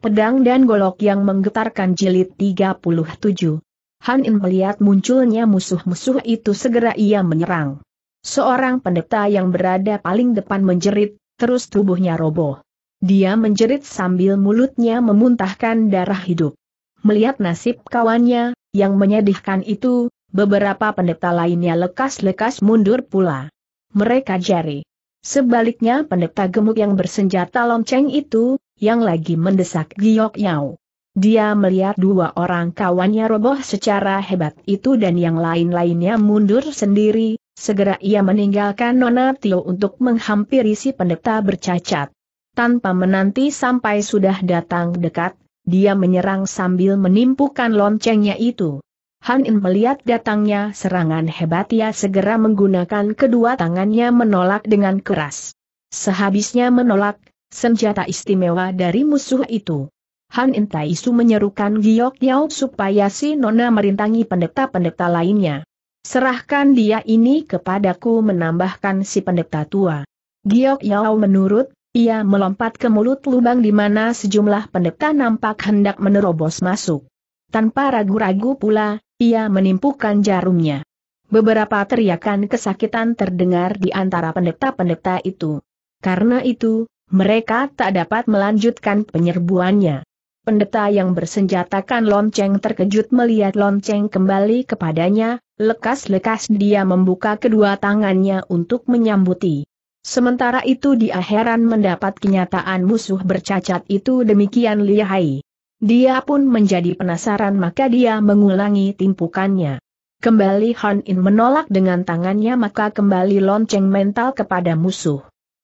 Pedang dan golok yang menggetarkan jilid 37. Han In melihat munculnya musuh-musuh itu segera ia menyerang. Seorang pendeta yang berada paling depan menjerit, terus tubuhnya roboh. Dia menjerit sambil mulutnya memuntahkan darah hidup. Melihat nasib kawannya, yang menyedihkan itu, beberapa pendeta lainnya lekas-lekas mundur pula. Mereka jari. Sebaliknya pendeta gemuk yang bersenjata lonceng itu, yang lagi mendesak Giok Yao. Dia melihat dua orang kawannya roboh secara hebat itu dan yang lain-lainnya mundur sendiri, segera ia meninggalkan Nona Tio untuk menghampiri si pendeta bercacat. Tanpa menanti sampai sudah datang dekat, dia menyerang sambil menimpukan loncengnya itu. Han In melihat datangnya serangan hebat ia segera menggunakan kedua tangannya menolak dengan keras. Sehabisnya menolak, Senjata istimewa dari musuh itu. Han Intaisu menyerukan Giok Yao supaya si Nona merintangi pendeta-pendeta lainnya. Serahkan dia ini kepadaku menambahkan si pendeta tua. Giok Yao menurut, ia melompat ke mulut lubang di mana sejumlah pendeta nampak hendak menerobos masuk. Tanpa ragu-ragu pula, ia menimpukan jarumnya. Beberapa teriakan kesakitan terdengar di antara pendeta-pendeta itu. Karena itu, mereka tak dapat melanjutkan penyerbuannya. Pendeta yang bersenjatakan lonceng terkejut melihat lonceng kembali kepadanya, lekas-lekas dia membuka kedua tangannya untuk menyambuti. Sementara itu dia heran mendapat kenyataan musuh bercacat itu demikian lihai. Dia pun menjadi penasaran maka dia mengulangi timpukannya. Kembali Han In menolak dengan tangannya maka kembali lonceng mental kepada musuh.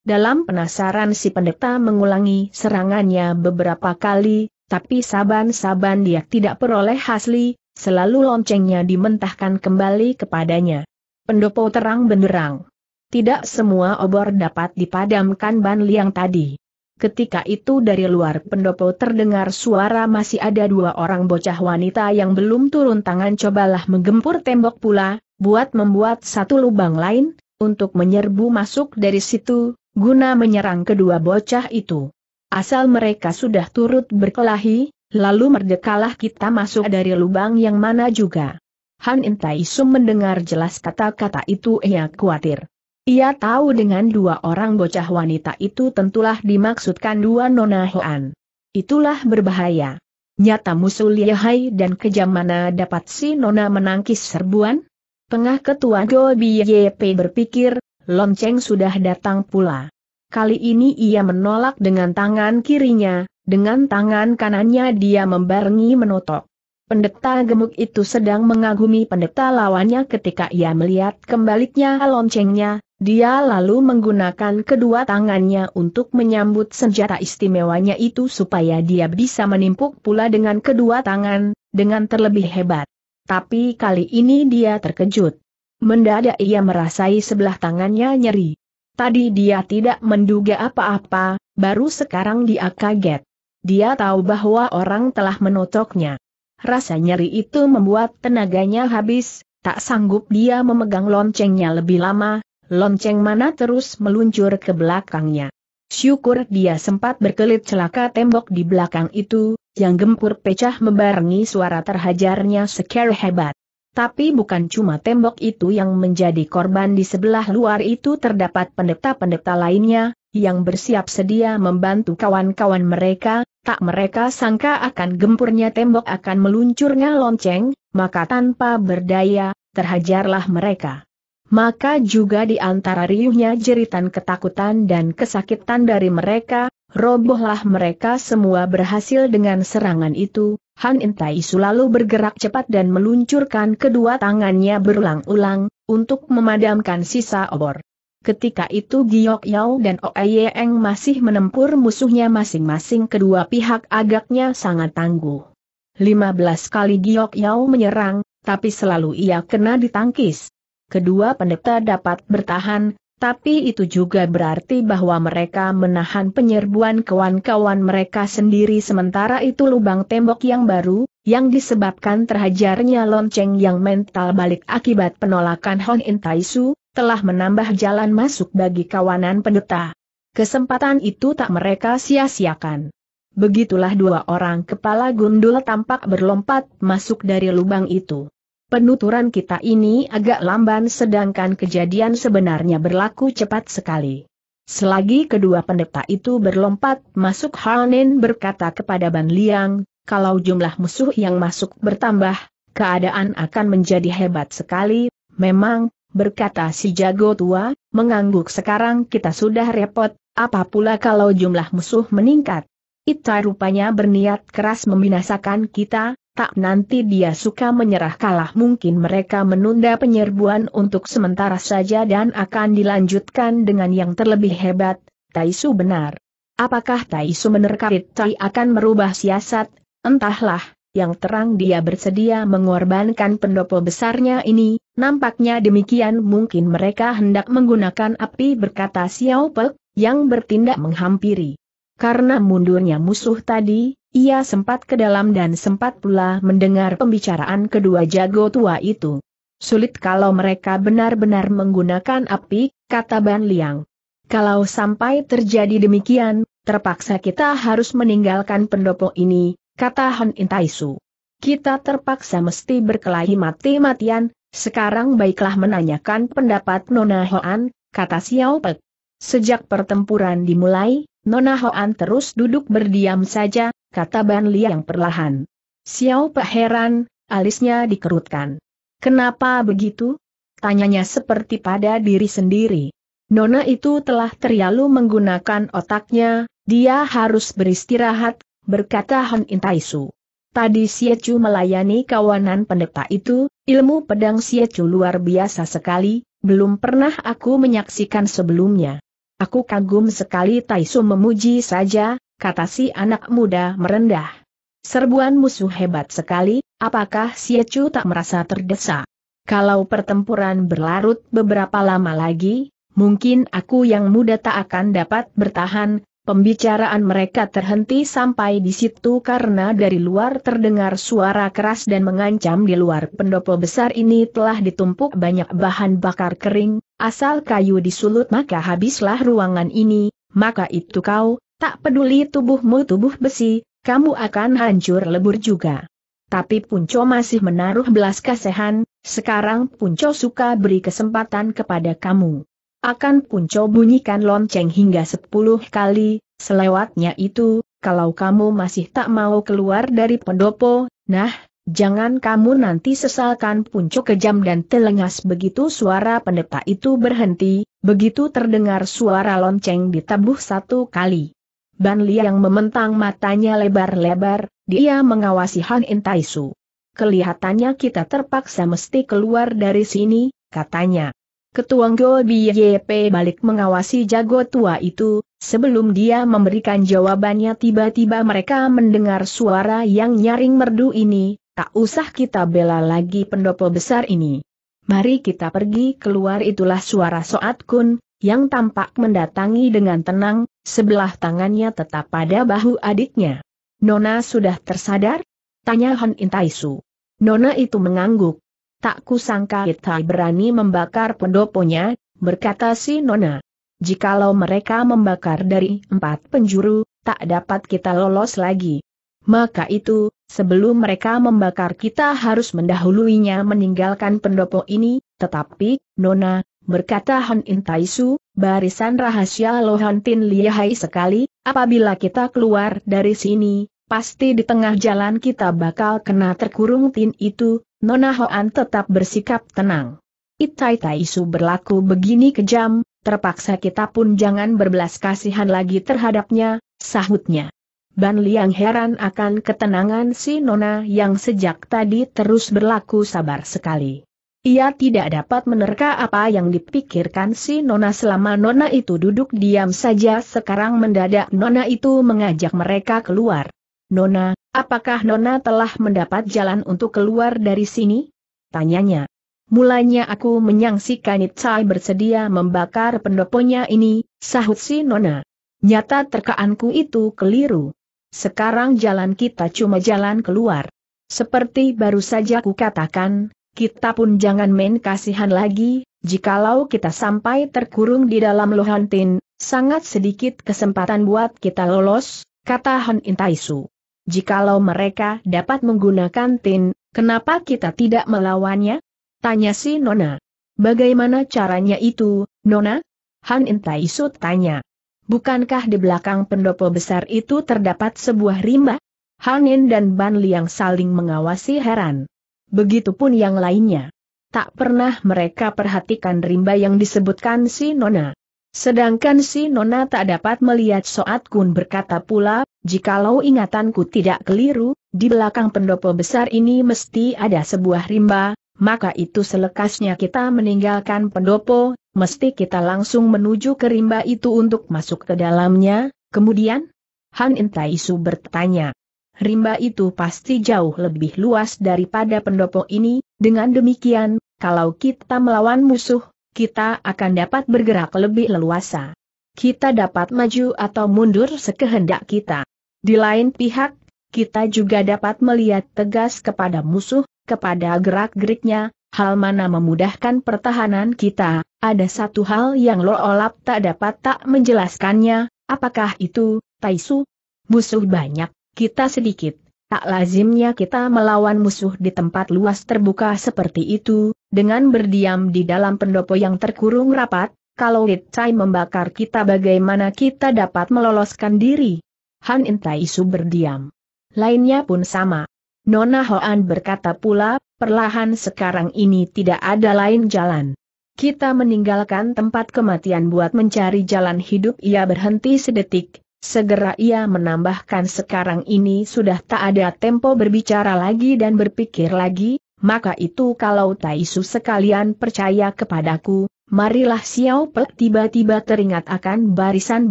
Dalam penasaran si pendeta mengulangi serangannya beberapa kali, tapi saban-saban dia tidak peroleh hasli, selalu loncengnya dimentahkan kembali kepadanya. Pendopo terang benderang. Tidak semua obor dapat dipadamkan ban liang tadi. Ketika itu dari luar pendopo terdengar suara masih ada dua orang bocah wanita yang belum turun tangan cobalah menggempur tembok pula, buat membuat satu lubang lain, untuk menyerbu masuk dari situ, guna menyerang kedua bocah itu. Asal mereka sudah turut berkelahi, lalu merdekalah kita masuk dari lubang yang mana juga. Han Intai Sum mendengar jelas kata-kata itu ia khawatir. Ia tahu dengan dua orang bocah wanita itu tentulah dimaksudkan dua nona Hoan. Itulah berbahaya. Nyata musuh lihai dan kejam mana dapat si nona menangkis serbuan? Tengah ketua Go Biyepe berpikir, lonceng sudah datang pula. Kali ini ia menolak dengan tangan kirinya, dengan tangan kanannya dia membarengi menotok. Pendeta gemuk itu sedang mengagumi pendeta lawannya ketika ia melihat kembaliknya loncengnya, dia lalu menggunakan kedua tangannya untuk menyambut senjata istimewanya itu supaya dia bisa menimpuk pula dengan kedua tangan, dengan terlebih hebat. Tapi kali ini dia terkejut. Mendadak ia merasai sebelah tangannya nyeri. Tadi dia tidak menduga apa-apa, baru sekarang dia kaget. Dia tahu bahwa orang telah menotoknya. Rasa nyeri itu membuat tenaganya habis, tak sanggup dia memegang loncengnya lebih lama, lonceng mana terus meluncur ke belakangnya. Syukur dia sempat berkelit celaka tembok di belakang itu, yang gempur pecah membarengi suara terhajarnya sekali hebat. Tapi bukan cuma tembok itu yang menjadi korban di sebelah luar itu terdapat pendeta-pendeta lainnya, yang bersiap sedia membantu kawan-kawan mereka, tak mereka sangka akan gempurnya tembok akan meluncurnya lonceng, maka tanpa berdaya, terhajarlah mereka. Maka juga di antara riuhnya jeritan ketakutan dan kesakitan dari mereka, robohlah mereka semua berhasil dengan serangan itu, Han Intai selalu bergerak cepat dan meluncurkan kedua tangannya berulang-ulang, untuk memadamkan sisa obor. Ketika itu Giok Yao dan Oe masih menempur musuhnya masing-masing kedua pihak agaknya sangat tangguh. 15 kali Giok Yao menyerang, tapi selalu ia kena ditangkis. Kedua pendeta dapat bertahan, tapi itu juga berarti bahwa mereka menahan penyerbuan kawan-kawan mereka sendiri sementara itu lubang tembok yang baru, yang disebabkan terhajarnya lonceng yang mental balik akibat penolakan Hon In Taisu, telah menambah jalan masuk bagi kawanan pendeta. Kesempatan itu tak mereka sia-siakan. Begitulah dua orang kepala gundul tampak berlompat masuk dari lubang itu. Penuturan kita ini agak lamban sedangkan kejadian sebenarnya berlaku cepat sekali. Selagi kedua pendeta itu berlompat masuk Hanin berkata kepada Ban Liang, kalau jumlah musuh yang masuk bertambah, keadaan akan menjadi hebat sekali, memang, berkata si jago tua, mengangguk sekarang kita sudah repot, apa pula kalau jumlah musuh meningkat. Ita rupanya berniat keras membinasakan kita, tak nanti dia suka menyerah kalah mungkin mereka menunda penyerbuan untuk sementara saja dan akan dilanjutkan dengan yang terlebih hebat, Taisu benar. Apakah Taisu menerkait? Tai akan merubah siasat, entahlah, yang terang dia bersedia mengorbankan pendopo besarnya ini, nampaknya demikian mungkin mereka hendak menggunakan api berkata Xiao Pek, yang bertindak menghampiri. Karena mundurnya musuh tadi, ia sempat ke dalam dan sempat pula mendengar pembicaraan kedua jago tua itu. Sulit kalau mereka benar-benar menggunakan api, kata Ban Liang. Kalau sampai terjadi demikian, terpaksa kita harus meninggalkan pendopo ini, kata Han Intaisu. Kita terpaksa mesti berkelahi mati-matian, sekarang baiklah menanyakan pendapat Nona Hoan, kata Xiao Pek. Sejak pertempuran dimulai, Nona Hoan terus duduk berdiam saja, kata Ban Liang perlahan. Xiao Pak heran, alisnya dikerutkan. Kenapa begitu? Tanyanya seperti pada diri sendiri. Nona itu telah terlalu menggunakan otaknya, dia harus beristirahat, berkata Hon Intaisu. Tadi Siacu melayani kawanan pendeta itu, ilmu pedang Siacu luar biasa sekali, belum pernah aku menyaksikan sebelumnya. Aku kagum sekali Taisu memuji saja, kata si anak muda merendah. Serbuan musuh hebat sekali, apakah si Ecu tak merasa terdesak? Kalau pertempuran berlarut beberapa lama lagi, mungkin aku yang muda tak akan dapat bertahan, Pembicaraan mereka terhenti sampai di situ karena dari luar terdengar suara keras dan mengancam di luar pendopo besar ini telah ditumpuk banyak bahan bakar kering, Asal kayu disulut maka habislah ruangan ini, maka itu kau, tak peduli tubuhmu tubuh besi, kamu akan hancur lebur juga. Tapi Punco masih menaruh belas kasihan, sekarang Punco suka beri kesempatan kepada kamu. Akan Punco bunyikan lonceng hingga sepuluh kali, selewatnya itu, kalau kamu masih tak mau keluar dari pendopo, nah, Jangan kamu nanti sesalkan puncuk kejam dan telengas begitu suara pendeta itu berhenti, begitu terdengar suara lonceng ditabuh satu kali. Ban Liang mementang matanya lebar-lebar, dia mengawasi Han Intaisu. Kelihatannya kita terpaksa mesti keluar dari sini, katanya. Ketua Go BYP balik mengawasi jago tua itu, Sebelum dia memberikan jawabannya tiba-tiba mereka mendengar suara yang nyaring merdu ini, Tak usah kita bela lagi pendopo besar ini. Mari kita pergi keluar itulah suara Soat Kun, yang tampak mendatangi dengan tenang, sebelah tangannya tetap pada bahu adiknya. Nona sudah tersadar? Tanya Hon Intaisu. Nona itu mengangguk. Tak kusangka kita berani membakar pendoponya, berkata si Nona. Jikalau mereka membakar dari empat penjuru, tak dapat kita lolos lagi. Maka itu, Sebelum mereka membakar kita harus mendahuluinya meninggalkan pendopo ini, tetapi, Nona, berkata Han Intaisu, barisan rahasia Lohan Tin lihai sekali, apabila kita keluar dari sini, pasti di tengah jalan kita bakal kena terkurung Tin itu, Nona Hoan tetap bersikap tenang. Itai Taisu berlaku begini kejam, terpaksa kita pun jangan berbelas kasihan lagi terhadapnya, sahutnya. Ban Liang heran akan ketenangan si Nona yang sejak tadi terus berlaku sabar sekali. Ia tidak dapat menerka apa yang dipikirkan si Nona selama Nona itu duduk diam saja sekarang mendadak Nona itu mengajak mereka keluar. Nona, apakah Nona telah mendapat jalan untuk keluar dari sini? Tanyanya. Mulanya aku menyangsikan Itzai bersedia membakar pendoponya ini, sahut si Nona. Nyata terkaanku itu keliru sekarang jalan kita cuma jalan keluar. Seperti baru saja kukatakan, kita pun jangan main kasihan lagi, jikalau kita sampai terkurung di dalam Lohantin, sangat sedikit kesempatan buat kita lolos, kata Han Intaisu. Jikalau mereka dapat menggunakan tin, kenapa kita tidak melawannya? Tanya si Nona. Bagaimana caranya itu, Nona? Han Intaisu tanya. Bukankah di belakang pendopo besar itu terdapat sebuah rimba? Hanin dan Ban Liang saling mengawasi heran. Begitupun yang lainnya. Tak pernah mereka perhatikan rimba yang disebutkan si Nona. Sedangkan si Nona tak dapat melihat Soat Kun berkata pula, jikalau ingatanku tidak keliru, di belakang pendopo besar ini mesti ada sebuah rimba, maka itu selekasnya kita meninggalkan pendopo, mesti kita langsung menuju ke rimba itu untuk masuk ke dalamnya, kemudian? Han Intaisu bertanya. Rimba itu pasti jauh lebih luas daripada pendopo ini, dengan demikian, kalau kita melawan musuh, kita akan dapat bergerak lebih leluasa. Kita dapat maju atau mundur sekehendak kita. Di lain pihak, kita juga dapat melihat tegas kepada musuh, kepada gerak-geriknya, hal mana memudahkan pertahanan kita, ada satu hal yang Lo Olap tak dapat tak menjelaskannya, apakah itu, Taisu? Musuh banyak, kita sedikit. Tak lazimnya kita melawan musuh di tempat luas terbuka seperti itu, dengan berdiam di dalam pendopo yang terkurung rapat, kalau Litcai membakar kita bagaimana kita dapat meloloskan diri? Han Intaisu berdiam. Lainnya pun sama. Nona Hoan berkata pula, perlahan sekarang ini tidak ada lain jalan. Kita meninggalkan tempat kematian buat mencari jalan hidup ia berhenti sedetik, segera ia menambahkan sekarang ini sudah tak ada tempo berbicara lagi dan berpikir lagi, maka itu kalau Taisu sekalian percaya kepadaku, marilah Xiao tiba-tiba teringat akan barisan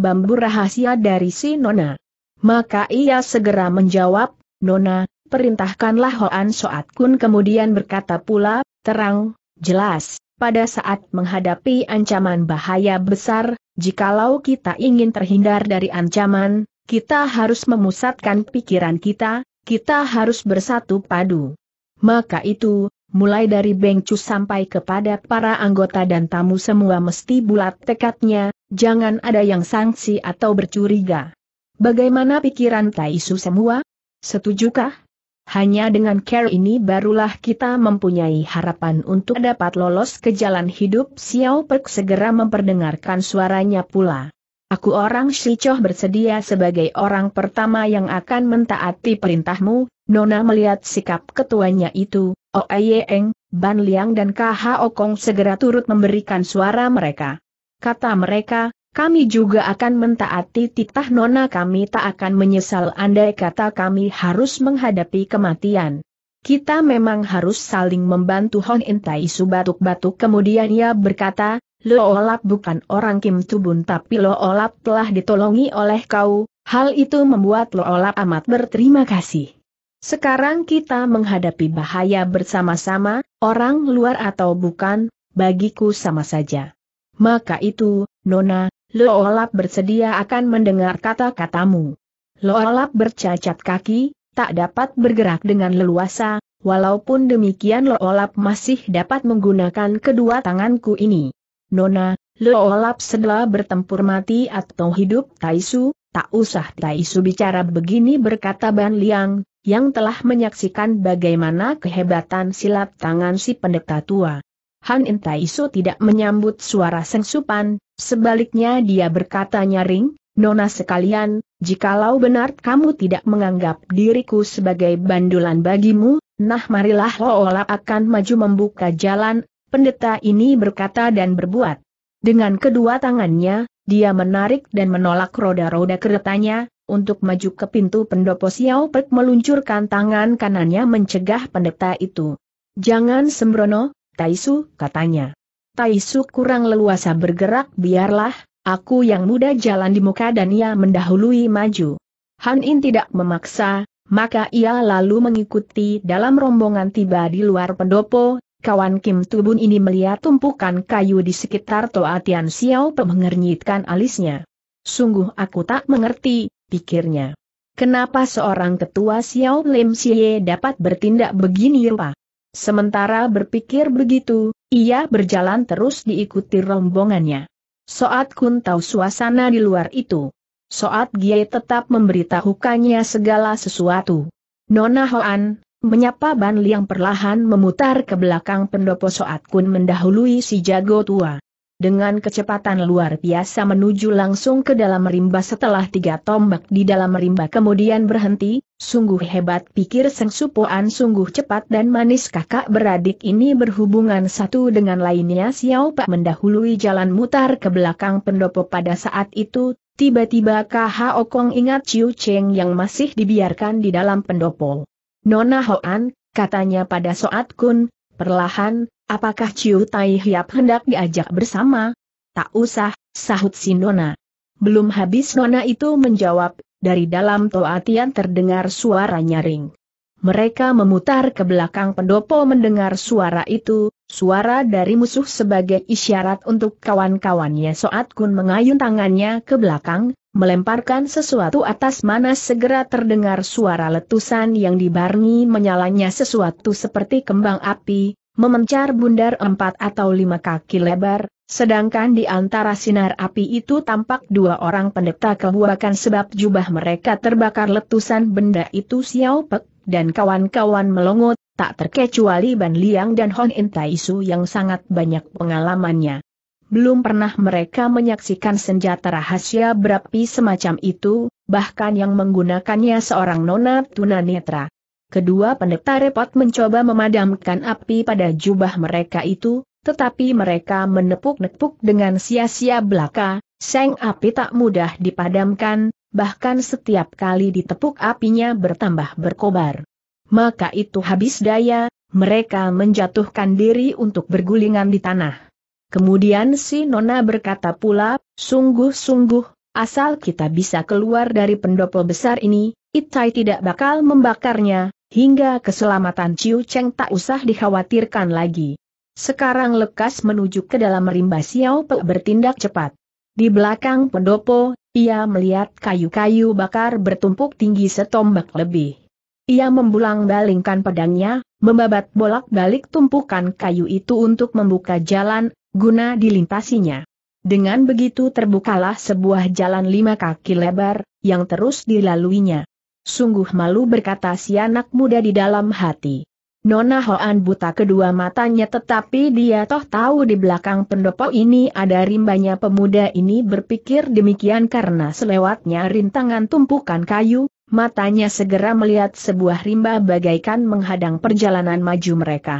bambu rahasia dari si Nona. Maka ia segera menjawab, Nona, perintahkanlah Hoan Soat Kun kemudian berkata pula, terang, jelas, pada saat menghadapi ancaman bahaya besar, jikalau kita ingin terhindar dari ancaman, kita harus memusatkan pikiran kita, kita harus bersatu padu. Maka itu, mulai dari Bengcu sampai kepada para anggota dan tamu semua mesti bulat tekadnya, jangan ada yang sanksi atau bercuriga. Bagaimana pikiran Taisu semua? Setujukah? Hanya dengan care ini barulah kita mempunyai harapan untuk dapat lolos ke jalan hidup Xiao Perk segera memperdengarkan suaranya pula. Aku orang Shichoh bersedia sebagai orang pertama yang akan mentaati perintahmu, Nona melihat sikap ketuanya itu, oh, ayeng, Ban Liang dan Kha Kong segera turut memberikan suara mereka. Kata mereka, kami juga akan mentaati titah nona kami tak akan menyesal andai kata kami harus menghadapi kematian. Kita memang harus saling membantu Hon Entai batuk batuk kemudian ia berkata, Lo Olap bukan orang Kim Tubun tapi Lo Olap telah ditolongi oleh kau, hal itu membuat Lo Olap amat berterima kasih. Sekarang kita menghadapi bahaya bersama-sama, orang luar atau bukan, bagiku sama saja. Maka itu, Nona, Loolap bersedia akan mendengar kata-katamu. Loolap bercacat kaki, tak dapat bergerak dengan leluasa, walaupun demikian Loolap masih dapat menggunakan kedua tanganku ini. Nona, Loolap setelah bertempur mati atau hidup Taisu, tak usah Taisu bicara begini berkata Ban Liang, yang telah menyaksikan bagaimana kehebatan silat tangan si pendeta tua. Han Intai Su tidak menyambut suara sengsupan, sebaliknya dia berkata nyaring, Nona sekalian, jikalau benar kamu tidak menganggap diriku sebagai bandulan bagimu, nah marilah Hoola akan maju membuka jalan, pendeta ini berkata dan berbuat. Dengan kedua tangannya, dia menarik dan menolak roda-roda keretanya, untuk maju ke pintu pendopo Xiao Pek meluncurkan tangan kanannya mencegah pendeta itu. Jangan sembrono, Taisu, katanya. Taisu kurang leluasa bergerak biarlah, aku yang muda jalan di muka dan ia mendahului maju. Han In tidak memaksa, maka ia lalu mengikuti dalam rombongan tiba di luar pendopo, kawan Kim Tubun ini melihat tumpukan kayu di sekitar Toa Tian Xiao mengernyitkan alisnya. Sungguh aku tak mengerti, pikirnya. Kenapa seorang ketua Xiao Lim Xie dapat bertindak begini rupa? Sementara berpikir begitu, ia berjalan terus diikuti rombongannya. Soat Kun tahu suasana di luar itu. Soat Gie tetap memberitahukannya segala sesuatu. Nona Hoan, menyapa Ban Liang perlahan memutar ke belakang pendopo Soat Kun mendahului si jago tua. Dengan kecepatan luar biasa menuju langsung ke dalam rimba setelah tiga tombak di dalam rimba kemudian berhenti, Sungguh hebat pikir Seng Supoan sungguh cepat dan manis kakak beradik ini berhubungan satu dengan lainnya Xiao Pak mendahului jalan mutar ke belakang pendopo pada saat itu, tiba-tiba KH Okong ingat Ciu Cheng yang masih dibiarkan di dalam pendopo. Nona Hoan, katanya pada saat kun, perlahan, apakah Ciu Tai Hiap hendak diajak bersama? Tak usah, sahut si Nona. Belum habis Nona itu menjawab, dari dalam toatian terdengar suara nyaring. Mereka memutar ke belakang pendopo mendengar suara itu, suara dari musuh sebagai isyarat untuk kawan-kawannya Soat Kun mengayun tangannya ke belakang, melemparkan sesuatu atas mana segera terdengar suara letusan yang dibarengi menyalanya sesuatu seperti kembang api, memencar bundar empat atau lima kaki lebar, Sedangkan di antara sinar api itu tampak dua orang pendeta kehuakan sebab jubah mereka terbakar letusan benda itu Xiao Pek, dan kawan-kawan melongo, tak terkecuali Ban Liang dan Hon In Taisu yang sangat banyak pengalamannya. Belum pernah mereka menyaksikan senjata rahasia berapi semacam itu, bahkan yang menggunakannya seorang nona Tuna Netra. Kedua pendeta repot mencoba memadamkan api pada jubah mereka itu, tetapi mereka menepuk-nepuk dengan sia-sia belaka, seng api tak mudah dipadamkan, bahkan setiap kali ditepuk apinya bertambah berkobar. Maka itu habis daya, mereka menjatuhkan diri untuk bergulingan di tanah. Kemudian si Nona berkata pula, sungguh-sungguh, asal kita bisa keluar dari pendopo besar ini, Itai tidak bakal membakarnya, hingga keselamatan Ciu Cheng tak usah dikhawatirkan lagi. Sekarang lekas menuju ke dalam rimba Xiao Pe bertindak cepat. Di belakang pendopo, ia melihat kayu-kayu bakar bertumpuk tinggi setombak lebih. Ia membulang balingkan pedangnya, membabat bolak-balik tumpukan kayu itu untuk membuka jalan, guna dilintasinya. Dengan begitu terbukalah sebuah jalan lima kaki lebar, yang terus dilaluinya. Sungguh malu berkata si anak muda di dalam hati. Nona Hoan buta kedua matanya tetapi dia toh tahu di belakang pendopo ini ada rimbanya pemuda ini berpikir demikian karena selewatnya rintangan tumpukan kayu, matanya segera melihat sebuah rimba bagaikan menghadang perjalanan maju mereka.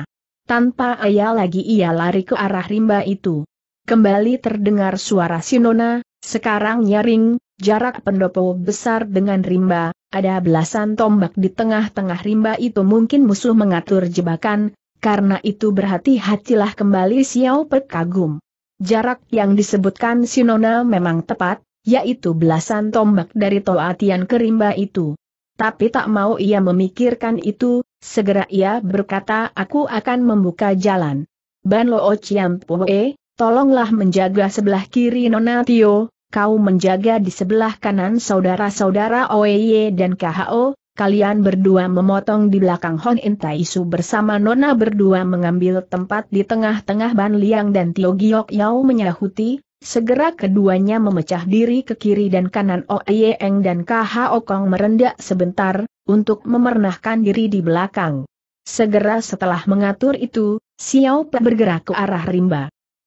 Tanpa ayah lagi ia lari ke arah rimba itu. Kembali terdengar suara si Nona. sekarang nyaring, Jarak pendopo besar dengan rimba, ada belasan tombak di tengah-tengah rimba itu mungkin musuh mengatur jebakan, karena itu berhati-hatilah kembali Xiao Perkagum. Jarak yang disebutkan Sinona memang tepat, yaitu belasan tombak dari Toatian ke rimba itu. Tapi tak mau ia memikirkan itu, segera ia berkata aku akan membuka jalan. Ban Lo Chiam tolonglah menjaga sebelah kiri Nona Tio, kau menjaga di sebelah kanan saudara-saudara Oeye dan KHO, kalian berdua memotong di belakang Hon Intaisu bersama Nona berdua mengambil tempat di tengah-tengah Ban Liang dan Tio Giok Yao menyahuti, segera keduanya memecah diri ke kiri dan kanan Oeye Eng dan KHO Kong merendah sebentar, untuk memernahkan diri di belakang. Segera setelah mengatur itu, Xiao bergerak ke arah rimba.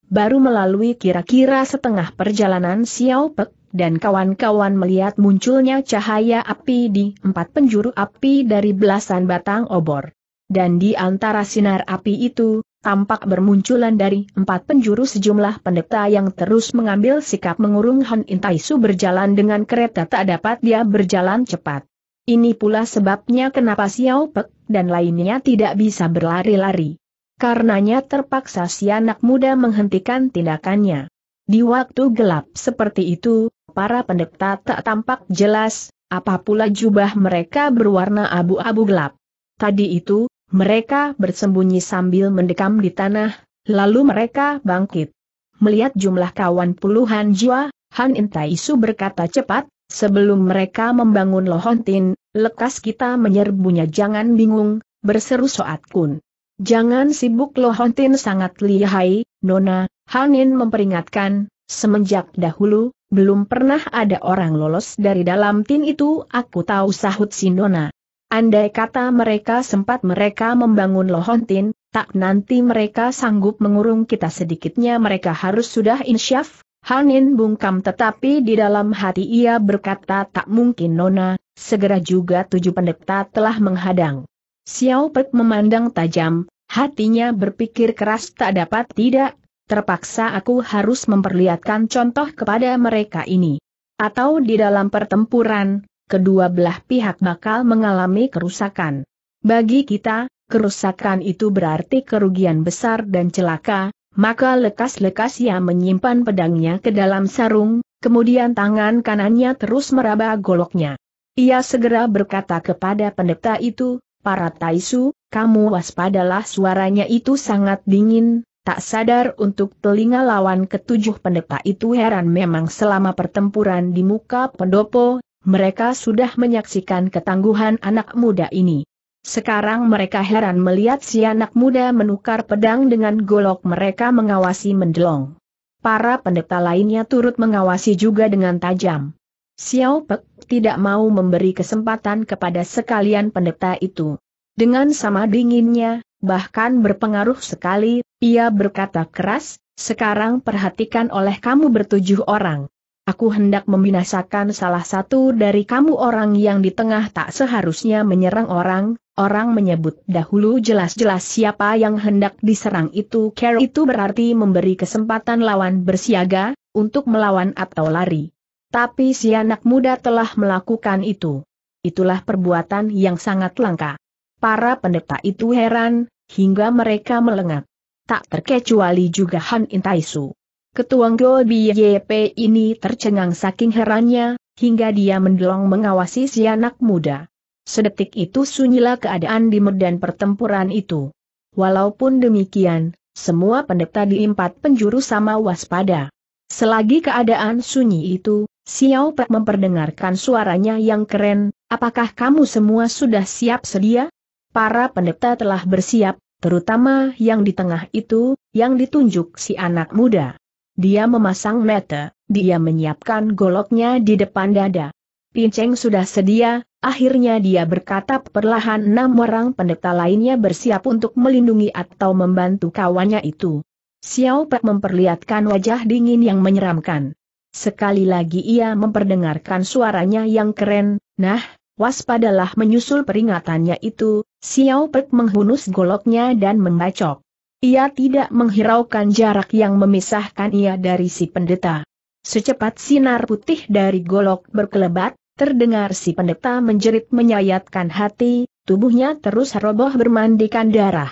Baru melalui kira-kira setengah perjalanan Xiao Pek dan kawan-kawan melihat munculnya cahaya api di empat penjuru api dari belasan batang obor. Dan di antara sinar api itu, tampak bermunculan dari empat penjuru sejumlah pendeta yang terus mengambil sikap mengurung Han Intaisu berjalan dengan kereta tak dapat dia berjalan cepat. Ini pula sebabnya kenapa Xiao Pek dan lainnya tidak bisa berlari-lari. Karenanya terpaksa si anak muda menghentikan tindakannya. Di waktu gelap seperti itu, para pendeta tak tampak jelas, apapula jubah mereka berwarna abu-abu gelap. Tadi itu, mereka bersembunyi sambil mendekam di tanah, lalu mereka bangkit. Melihat jumlah kawan puluhan jiwa, Han Intaisu berkata cepat, sebelum mereka membangun Lohontin, lekas kita menyerbunya jangan bingung, berseru Soat Kun. Jangan sibuk Lohontin sangat lihai, Nona, Hanin memperingatkan, semenjak dahulu, belum pernah ada orang lolos dari dalam tin itu aku tahu sahut si Nona. Andai kata mereka sempat mereka membangun Lohontin, tak nanti mereka sanggup mengurung kita sedikitnya mereka harus sudah insyaf, Hanin bungkam tetapi di dalam hati ia berkata tak mungkin Nona, segera juga tujuh pendeta telah menghadang. Xiao Pek memandang tajam, hatinya berpikir keras tak dapat tidak, terpaksa aku harus memperlihatkan contoh kepada mereka ini. Atau di dalam pertempuran, kedua belah pihak bakal mengalami kerusakan. Bagi kita, kerusakan itu berarti kerugian besar dan celaka, maka lekas-lekas ia menyimpan pedangnya ke dalam sarung, kemudian tangan kanannya terus meraba goloknya. Ia segera berkata kepada pendeta itu, Para Taisu, kamu waspadalah suaranya itu sangat dingin, tak sadar untuk telinga lawan ketujuh pendeta itu heran memang selama pertempuran di muka pendopo, mereka sudah menyaksikan ketangguhan anak muda ini. Sekarang mereka heran melihat si anak muda menukar pedang dengan golok mereka mengawasi mendelong. Para pendeta lainnya turut mengawasi juga dengan tajam. Xiao Pek tidak mau memberi kesempatan kepada sekalian pendeta itu. Dengan sama dinginnya, bahkan berpengaruh sekali, ia berkata keras, sekarang perhatikan oleh kamu bertujuh orang. Aku hendak membinasakan salah satu dari kamu orang yang di tengah tak seharusnya menyerang orang, orang menyebut dahulu jelas-jelas siapa yang hendak diserang itu. Care itu berarti memberi kesempatan lawan bersiaga, untuk melawan atau lari. Tapi si anak muda telah melakukan itu. Itulah perbuatan yang sangat langka. Para pendeta itu heran, hingga mereka melengak. Tak terkecuali juga Han Intaisu. ketua Go BYP ini tercengang saking herannya, hingga dia mendelong mengawasi si anak muda. Sedetik itu sunyilah keadaan di medan pertempuran itu. Walaupun demikian, semua pendeta di empat penjuru sama waspada. Selagi keadaan sunyi itu, Xiao Pek memperdengarkan suaranya yang keren, apakah kamu semua sudah siap sedia? Para pendeta telah bersiap, terutama yang di tengah itu, yang ditunjuk si anak muda. Dia memasang mata, dia menyiapkan goloknya di depan dada. Pinceng sudah sedia, akhirnya dia berkata perlahan enam orang pendeta lainnya bersiap untuk melindungi atau membantu kawannya itu. Xiao Pek memperlihatkan wajah dingin yang menyeramkan. Sekali lagi ia memperdengarkan suaranya yang keren, nah, waspadalah menyusul peringatannya itu, Xiao Pek menghunus goloknya dan membacok. Ia tidak menghiraukan jarak yang memisahkan ia dari si pendeta. Secepat sinar putih dari golok berkelebat, terdengar si pendeta menjerit menyayatkan hati, tubuhnya terus roboh bermandikan darah.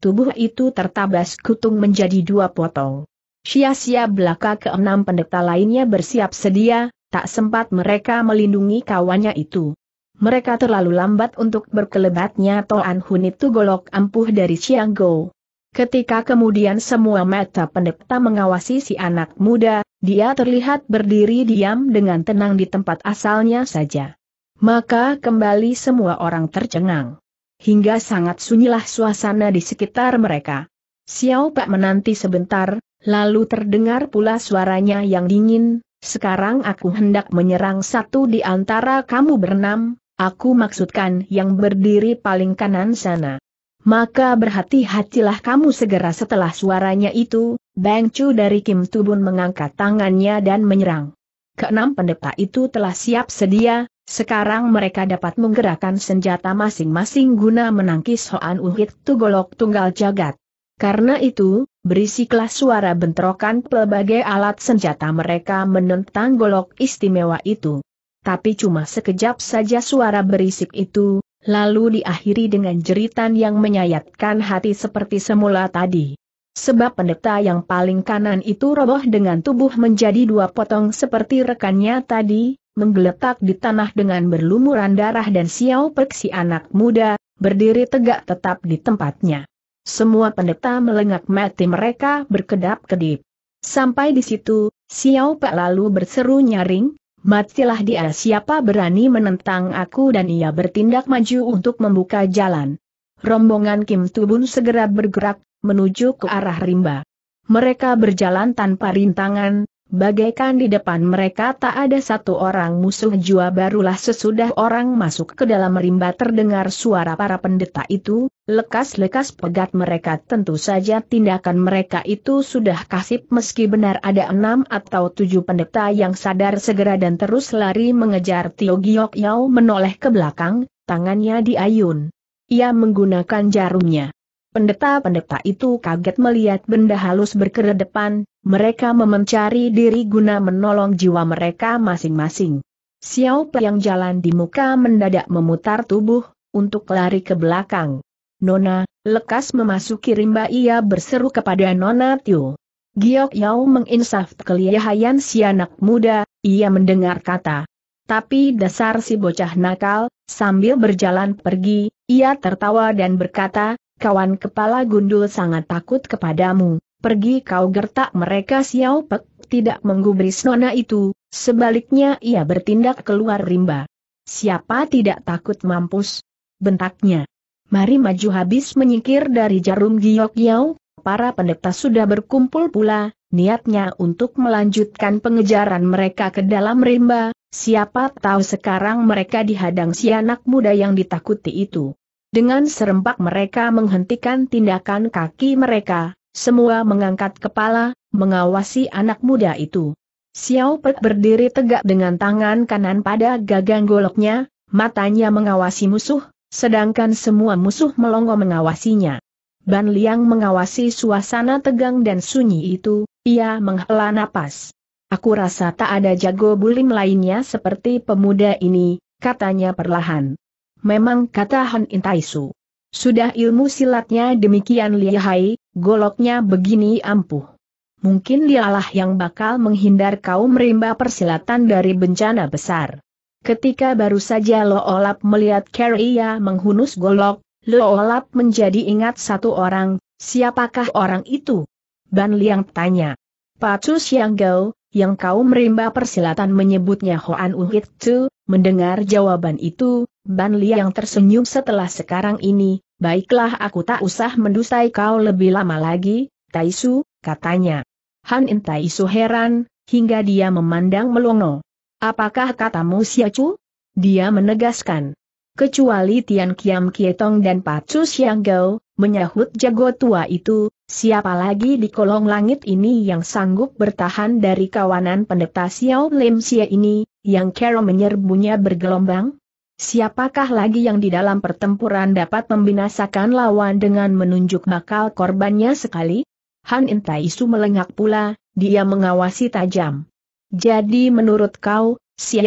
Tubuh itu tertabas kutung menjadi dua potong. Sia-sia belaka keenam pendeta lainnya bersiap sedia, tak sempat mereka melindungi kawannya itu. Mereka terlalu lambat untuk berkelebatnya Toan Hun itu golok ampuh dari Chianggo. Ketika kemudian semua mata pendeta mengawasi si anak muda, dia terlihat berdiri diam dengan tenang di tempat asalnya saja. Maka kembali semua orang tercengang. Hingga sangat sunyilah suasana di sekitar mereka. Xiao Pak menanti sebentar, Lalu terdengar pula suaranya yang dingin, sekarang aku hendak menyerang satu di antara kamu berenam, aku maksudkan yang berdiri paling kanan sana. Maka berhati-hatilah kamu segera setelah suaranya itu, Bang Chu dari Kim Tubun mengangkat tangannya dan menyerang. Keenam pendeta itu telah siap sedia, sekarang mereka dapat menggerakkan senjata masing-masing guna menangkis Hoan Uhit Tugolok Tunggal Jagat. Karena itu, berisiklah suara bentrokan pelbagai alat senjata mereka menentang golok istimewa itu. Tapi cuma sekejap saja suara berisik itu, lalu diakhiri dengan jeritan yang menyayatkan hati seperti semula tadi. Sebab pendeta yang paling kanan itu roboh dengan tubuh menjadi dua potong seperti rekannya tadi, menggeletak di tanah dengan berlumuran darah dan Xiao peksi anak muda, berdiri tegak tetap di tempatnya. Semua pendeta melengak mati mereka berkedap-kedip. Sampai di situ, Xiao Pak lalu berseru nyaring, matilah dia siapa berani menentang aku dan ia bertindak maju untuk membuka jalan. Rombongan Kim Tubun segera bergerak, menuju ke arah rimba. Mereka berjalan tanpa rintangan, bagaikan di depan mereka tak ada satu orang musuh jua barulah sesudah orang masuk ke dalam rimba terdengar suara para pendeta itu, lekas-lekas pegat mereka tentu saja tindakan mereka itu sudah kasip meski benar ada enam atau tujuh pendeta yang sadar segera dan terus lari mengejar Tio Giok Yao menoleh ke belakang, tangannya diayun. Ia menggunakan jarumnya. Pendeta-pendeta itu kaget melihat benda halus berkedepan, mereka memencari diri guna menolong jiwa mereka masing-masing. Xiao Pe yang jalan di muka mendadak memutar tubuh, untuk lari ke belakang. Nona, lekas memasuki rimba ia berseru kepada Nona Tio. Giok Yao menginsaf kelihayan si anak muda, ia mendengar kata. Tapi dasar si bocah nakal, sambil berjalan pergi, ia tertawa dan berkata, kawan kepala gundul sangat takut kepadamu, pergi kau gertak mereka Xiao Pek, tidak menggubris nona itu, sebaliknya ia bertindak keluar rimba. Siapa tidak takut mampus? Bentaknya. Mari maju habis menyingkir dari jarum giok yau. para pendeta sudah berkumpul pula, niatnya untuk melanjutkan pengejaran mereka ke dalam rimba, siapa tahu sekarang mereka dihadang si anak muda yang ditakuti itu. Dengan serempak mereka menghentikan tindakan kaki mereka, semua mengangkat kepala, mengawasi anak muda itu. Xiao Pek berdiri tegak dengan tangan kanan pada gagang goloknya, matanya mengawasi musuh, sedangkan semua musuh melongo mengawasinya. Ban Liang mengawasi suasana tegang dan sunyi itu, ia menghela napas. Aku rasa tak ada jago bulim lainnya seperti pemuda ini, katanya perlahan memang kata Han Intaisu. Sudah ilmu silatnya demikian lihai, goloknya begini ampuh. Mungkin dialah yang bakal menghindar kaum rimba persilatan dari bencana besar. Ketika baru saja Lo Olap melihat Carria menghunus golok, Lo Olap menjadi ingat satu orang, siapakah orang itu? Ban Liang tanya. Yang Gau, yang kau rimba persilatan menyebutnya Hoan Uhit Tzu, mendengar jawaban itu, Ban yang tersenyum setelah sekarang ini, baiklah aku tak usah mendustai kau lebih lama lagi, Taisu, katanya. Han In Taisu heran, hingga dia memandang melongo. Apakah katamu Siacu? Dia menegaskan. Kecuali Tian Kiam Kietong dan Patsu Siang Gao, Menyahut jago tua itu, siapa lagi di kolong langit ini yang sanggup bertahan dari kawanan pendeta Xiao Lim Xie ini, yang kero menyerbunya bergelombang? Siapakah lagi yang di dalam pertempuran dapat membinasakan lawan dengan menunjuk bakal korbannya sekali? Han Su melengak pula, dia mengawasi tajam. Jadi menurut kau,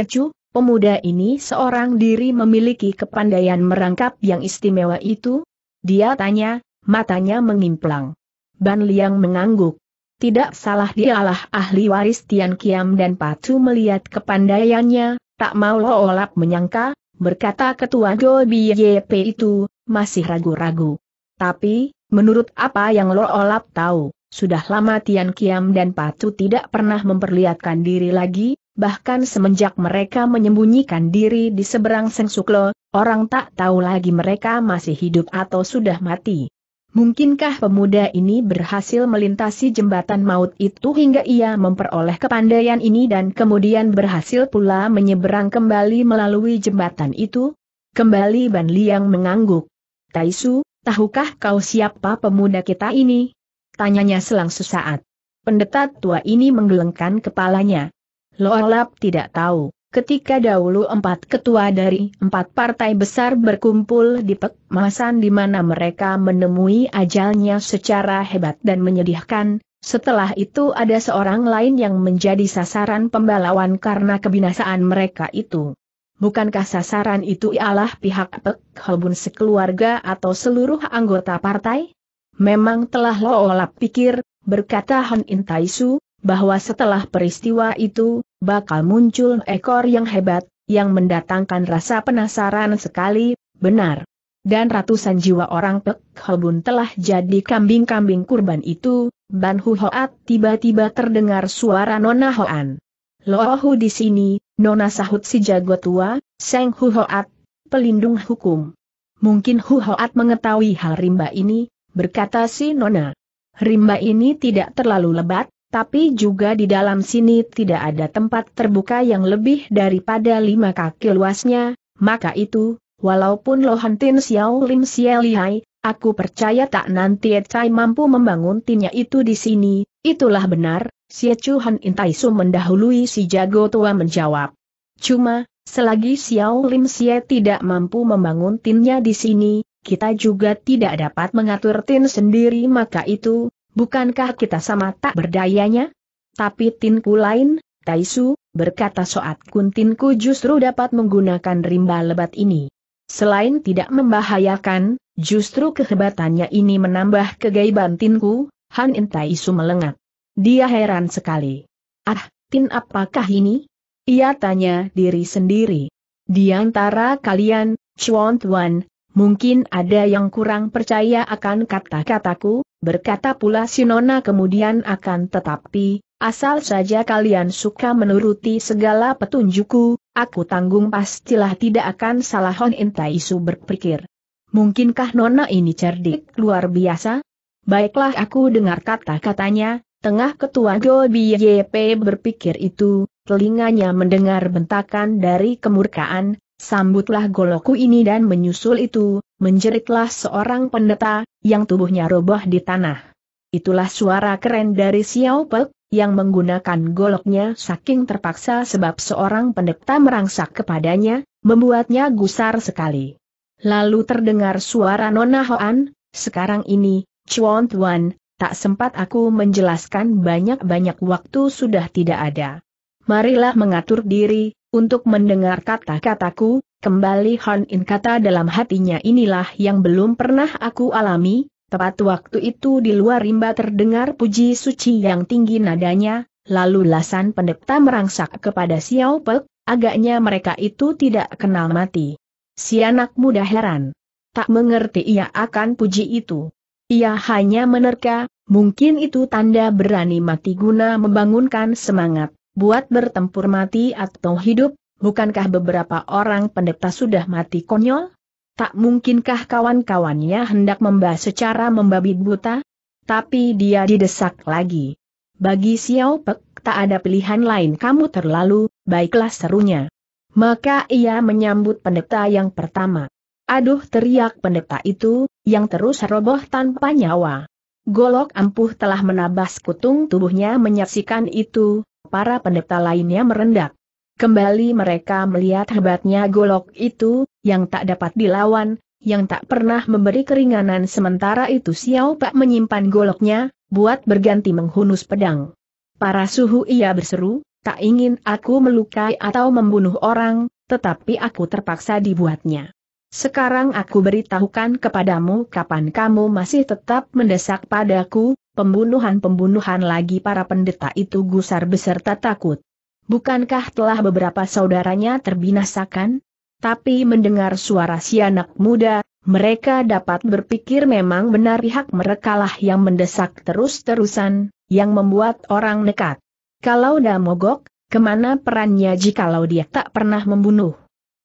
Chu, pemuda ini seorang diri memiliki kepandaian merangkap yang istimewa itu? Dia tanya, matanya mengimplang. Ban Liang mengangguk. Tidak salah dialah ahli waris Tian Kiam dan Patu melihat kepandaiannya, tak mau lo olap menyangka, berkata ketua Go YP itu, masih ragu-ragu. Tapi, menurut apa yang lo olap tahu, sudah lama Tian Kiam dan Patu tidak pernah memperlihatkan diri lagi, bahkan semenjak mereka menyembunyikan diri di seberang Seng Suklo, Orang tak tahu lagi mereka masih hidup atau sudah mati. Mungkinkah pemuda ini berhasil melintasi jembatan maut itu hingga ia memperoleh kepandaian ini dan kemudian berhasil pula menyeberang kembali melalui jembatan itu? Kembali Ban Liang mengangguk. Taisu, tahukah kau siapa pemuda kita ini? Tanyanya selang sesaat. Pendeta tua ini menggelengkan kepalanya. Loalap tidak tahu. Ketika dahulu empat ketua dari empat partai besar berkumpul di Pekmasan di mana mereka menemui ajalnya secara hebat dan menyedihkan, setelah itu ada seorang lain yang menjadi sasaran pembalawan karena kebinasaan mereka itu. Bukankah sasaran itu ialah pihak Pek Holbun sekeluarga atau seluruh anggota partai? Memang telah loolap pikir, berkata Hon Intaisu, bahwa setelah peristiwa itu, bakal muncul ekor yang hebat, yang mendatangkan rasa penasaran sekali, benar. Dan ratusan jiwa orang Pek Hobun telah jadi kambing-kambing kurban itu, Ban Hu Hoat tiba-tiba terdengar suara Nona Hoan. Lohu di sini, Nona sahut si jago tua, Seng Hu Hoat, pelindung hukum. Mungkin Hu Hoat mengetahui hal rimba ini, berkata si Nona. Rimba ini tidak terlalu lebat, tapi juga di dalam sini tidak ada tempat terbuka yang lebih daripada lima kaki luasnya, maka itu, walaupun Lohan Tin Xiao Lim Xiao Lihai, aku percaya tak nanti Etai mampu membangun tinnya itu di sini, itulah benar, si Chu Han Intai Su mendahului si jago tua menjawab. Cuma, selagi Xiao Lim Xie tidak mampu membangun tinnya di sini, kita juga tidak dapat mengatur tin sendiri maka itu, Bukankah kita sama tak berdayanya? Tapi tinku lain, Taisu, berkata Soat Kun tinku justru dapat menggunakan rimba lebat ini. Selain tidak membahayakan, justru kehebatannya ini menambah kegaiban tinku, Han In Taisu melengak. Dia heran sekali. Ah, tin apakah ini? Ia tanya diri sendiri. Di antara kalian, Chuan Tuan, mungkin ada yang kurang percaya akan kata-kataku, Berkata pula Sinona kemudian akan tetapi, asal saja kalian suka menuruti segala petunjukku, aku tanggung pastilah tidak akan salah Hon Intaisu berpikir. Mungkinkah Nona ini cerdik luar biasa? Baiklah aku dengar kata-katanya, tengah ketua Gobi YP berpikir itu, telinganya mendengar bentakan dari kemurkaan, Sambutlah goloku ini dan menyusul itu, menjeritlah seorang pendeta, yang tubuhnya roboh di tanah. Itulah suara keren dari Xiao Pek, yang menggunakan goloknya saking terpaksa sebab seorang pendeta merangsak kepadanya, membuatnya gusar sekali. Lalu terdengar suara Nona Hoan, sekarang ini, Chuan Tuan, tak sempat aku menjelaskan banyak-banyak waktu sudah tidak ada marilah mengatur diri, untuk mendengar kata-kataku, kembali Han In kata dalam hatinya inilah yang belum pernah aku alami, tepat waktu itu di luar rimba terdengar puji suci yang tinggi nadanya, lalu lasan pendeta merangsak kepada Xiao Pek, agaknya mereka itu tidak kenal mati. Si anak muda heran. Tak mengerti ia akan puji itu. Ia hanya menerka, mungkin itu tanda berani mati guna membangunkan semangat buat bertempur mati atau hidup, bukankah beberapa orang pendeta sudah mati konyol? Tak mungkinkah kawan-kawannya hendak membahas secara membabi buta? Tapi dia didesak lagi. Bagi Xiao Pek tak ada pilihan lain kamu terlalu, baiklah serunya. Maka ia menyambut pendeta yang pertama. Aduh teriak pendeta itu, yang terus roboh tanpa nyawa. Golok ampuh telah menabas kutung tubuhnya menyaksikan itu, para pendeta lainnya merendak. Kembali mereka melihat hebatnya golok itu, yang tak dapat dilawan, yang tak pernah memberi keringanan sementara itu Xiao Pak menyimpan goloknya, buat berganti menghunus pedang. Para suhu ia berseru, tak ingin aku melukai atau membunuh orang, tetapi aku terpaksa dibuatnya. Sekarang aku beritahukan kepadamu kapan kamu masih tetap mendesak padaku, pembunuhan-pembunuhan lagi para pendeta itu gusar beserta takut. Bukankah telah beberapa saudaranya terbinasakan? Tapi mendengar suara si anak muda, mereka dapat berpikir memang benar pihak merekalah yang mendesak terus-terusan, yang membuat orang nekat. Kalau dah mogok, kemana perannya jikalau dia tak pernah membunuh?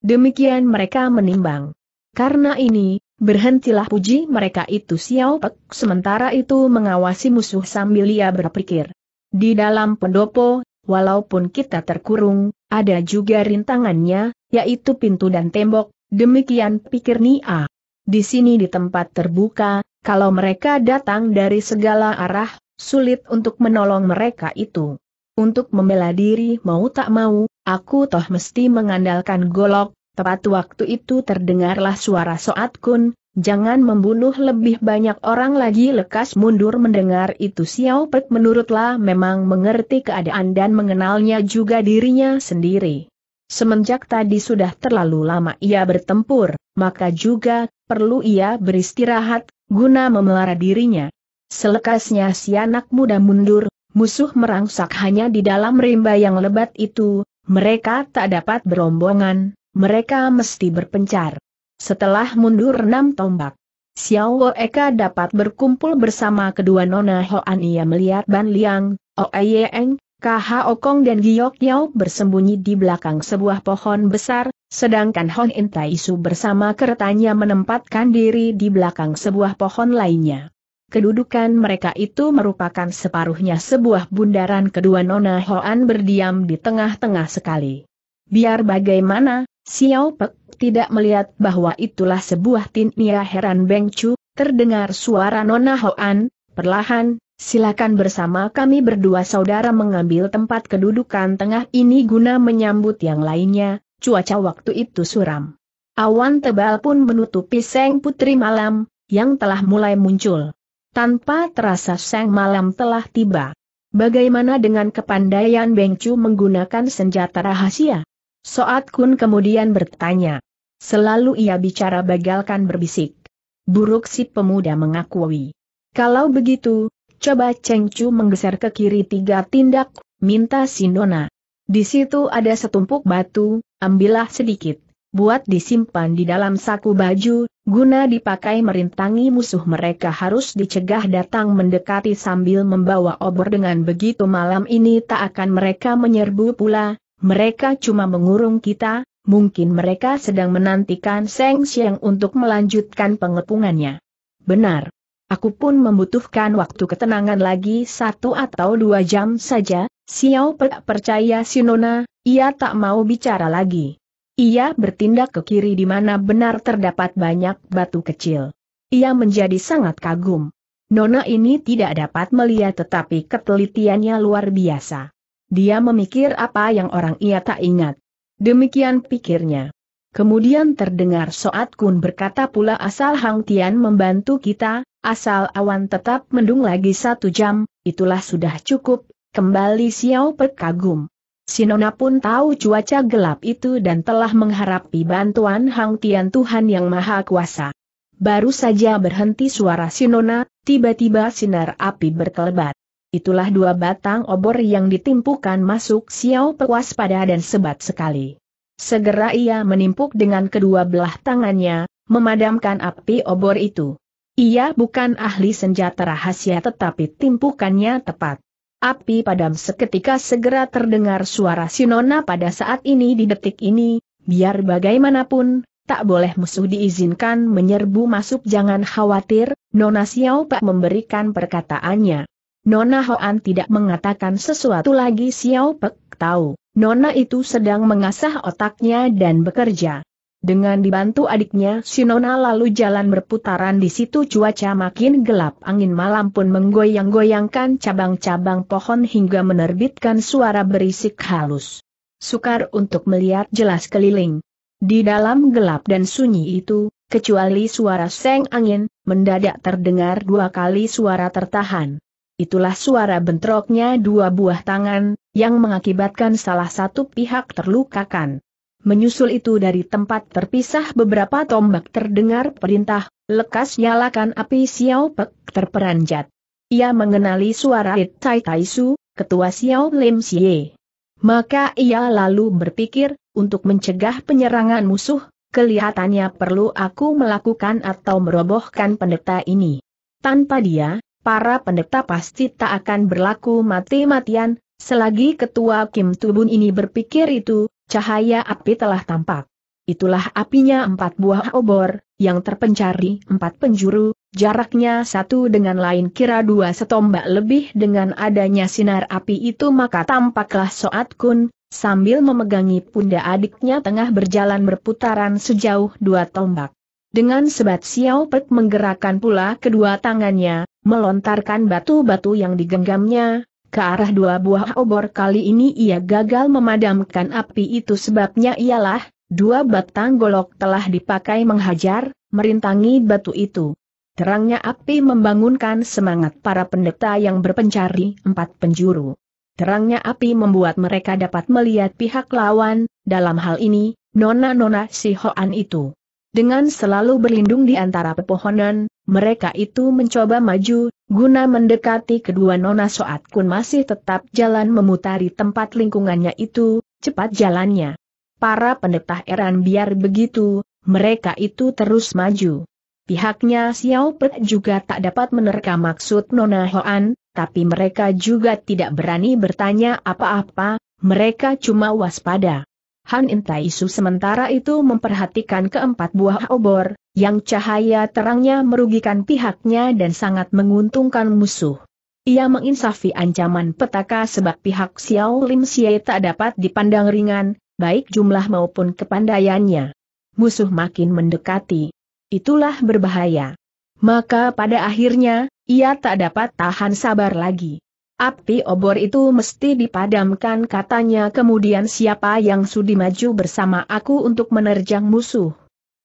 Demikian mereka menimbang. Karena ini, Berhentilah puji mereka itu Xiao Pek sementara itu mengawasi musuh sambil ia berpikir. Di dalam pendopo, walaupun kita terkurung, ada juga rintangannya, yaitu pintu dan tembok, demikian pikir Nia. Di sini di tempat terbuka, kalau mereka datang dari segala arah, sulit untuk menolong mereka itu. Untuk membela diri mau tak mau, aku toh mesti mengandalkan golok, Tepat waktu itu terdengarlah suara Soat Kun, jangan membunuh lebih banyak orang lagi lekas mundur mendengar itu Xiao Pek menurutlah memang mengerti keadaan dan mengenalnya juga dirinya sendiri. Semenjak tadi sudah terlalu lama ia bertempur, maka juga, perlu ia beristirahat, guna memelara dirinya. Selekasnya si anak muda mundur, musuh merangsak hanya di dalam rimba yang lebat itu, mereka tak dapat berombongan, mereka mesti berpencar. Setelah mundur enam tombak, Xiao Eka dapat berkumpul bersama kedua nona Hoan ia melihat Ban Liang, Oe oh Yeng, KH Okong dan Giok Yao bersembunyi di belakang sebuah pohon besar, sedangkan Hon In Taisu bersama keretanya menempatkan diri di belakang sebuah pohon lainnya. Kedudukan mereka itu merupakan separuhnya sebuah bundaran kedua Nona Hoan berdiam di tengah-tengah sekali. Biar bagaimana, Xiao Pek tidak melihat bahwa itulah sebuah tinia heran Beng Chu, terdengar suara Nona Hoan, perlahan, silakan bersama kami berdua saudara mengambil tempat kedudukan tengah ini guna menyambut yang lainnya, cuaca waktu itu suram. Awan tebal pun menutupi Seng Putri Malam, yang telah mulai muncul. Tanpa terasa Seng Malam telah tiba. Bagaimana dengan kepandaian Beng Chu menggunakan senjata rahasia? Soat Kun kemudian bertanya. Selalu ia bicara bagalkan berbisik. Buruk si pemuda mengakui. Kalau begitu, coba Cheng Chu menggeser ke kiri tiga tindak, minta Sindona. Di situ ada setumpuk batu, ambillah sedikit, buat disimpan di dalam saku baju, guna dipakai merintangi musuh mereka harus dicegah datang mendekati sambil membawa obor dengan begitu malam ini tak akan mereka menyerbu pula, mereka cuma mengurung kita, mungkin mereka sedang menantikan Seng Xiang untuk melanjutkan pengepungannya. Benar. Aku pun membutuhkan waktu ketenangan lagi satu atau dua jam saja, Xiao Pe percaya Sinona, ia tak mau bicara lagi. Ia bertindak ke kiri di mana benar terdapat banyak batu kecil. Ia menjadi sangat kagum. Nona ini tidak dapat melihat tetapi ketelitiannya luar biasa. Dia memikir apa yang orang ia tak ingat. Demikian pikirnya. Kemudian terdengar Soat Kun berkata pula asal Hang Tian membantu kita, asal awan tetap mendung lagi satu jam, itulah sudah cukup, kembali Xiao perkagum. kagum. Sinona pun tahu cuaca gelap itu dan telah mengharapi bantuan Hang Tian Tuhan Yang Maha Kuasa. Baru saja berhenti suara Sinona, tiba-tiba sinar api berkelebat itulah dua batang obor yang ditimpukan masuk Xiao Pewas pada dan sebat sekali. Segera ia menimpuk dengan kedua belah tangannya, memadamkan api obor itu. Ia bukan ahli senjata rahasia tetapi timpukannya tepat. Api padam seketika segera terdengar suara Sinona pada saat ini di detik ini, biar bagaimanapun, tak boleh musuh diizinkan menyerbu masuk jangan khawatir, Nona Xiao Pak memberikan perkataannya. Nona Hoan tidak mengatakan sesuatu lagi Xiao Pek tahu, Nona itu sedang mengasah otaknya dan bekerja. Dengan dibantu adiknya si Nona lalu jalan berputaran di situ cuaca makin gelap angin malam pun menggoyang-goyangkan cabang-cabang pohon hingga menerbitkan suara berisik halus. Sukar untuk melihat jelas keliling. Di dalam gelap dan sunyi itu, kecuali suara seng angin, mendadak terdengar dua kali suara tertahan itulah suara bentroknya dua buah tangan, yang mengakibatkan salah satu pihak terlukakan. Menyusul itu dari tempat terpisah beberapa tombak terdengar perintah, lekas nyalakan api Xiao Pek terperanjat. Ia mengenali suara It Tai Tai Su, ketua Xiao Lim Xie. Maka ia lalu berpikir, untuk mencegah penyerangan musuh, kelihatannya perlu aku melakukan atau merobohkan pendeta ini. Tanpa dia, para pendeta pasti tak akan berlaku mati-matian, selagi ketua Kim Tubun ini berpikir itu, cahaya api telah tampak. Itulah apinya empat buah obor, yang terpencar di empat penjuru, jaraknya satu dengan lain kira dua setombak lebih dengan adanya sinar api itu maka tampaklah Soat Kun, sambil memegangi punda adiknya tengah berjalan berputaran sejauh dua tombak. Dengan sebat Xiao Pek menggerakkan pula kedua tangannya, melontarkan batu-batu yang digenggamnya, ke arah dua buah obor kali ini ia gagal memadamkan api itu sebabnya ialah, dua batang golok telah dipakai menghajar, merintangi batu itu. Terangnya api membangunkan semangat para pendeta yang berpencari empat penjuru. Terangnya api membuat mereka dapat melihat pihak lawan, dalam hal ini, nona-nona si Hoan itu. Dengan selalu berlindung di antara pepohonan, mereka itu mencoba maju, guna mendekati kedua nona Soat Kun masih tetap jalan memutari tempat lingkungannya itu, cepat jalannya. Para pendeta Eran biar begitu, mereka itu terus maju. Pihaknya Xiao Pek juga tak dapat menerka maksud Nona Hoan, tapi mereka juga tidak berani bertanya apa-apa, mereka cuma waspada. Han Intaisu sementara itu memperhatikan keempat buah obor, yang cahaya terangnya merugikan pihaknya dan sangat menguntungkan musuh. Ia menginsafi ancaman petaka sebab pihak Xiao Lim Xie tak dapat dipandang ringan, baik jumlah maupun kepandaiannya. Musuh makin mendekati. Itulah berbahaya. Maka pada akhirnya, ia tak dapat tahan sabar lagi. Api obor itu mesti dipadamkan katanya kemudian siapa yang sudi maju bersama aku untuk menerjang musuh.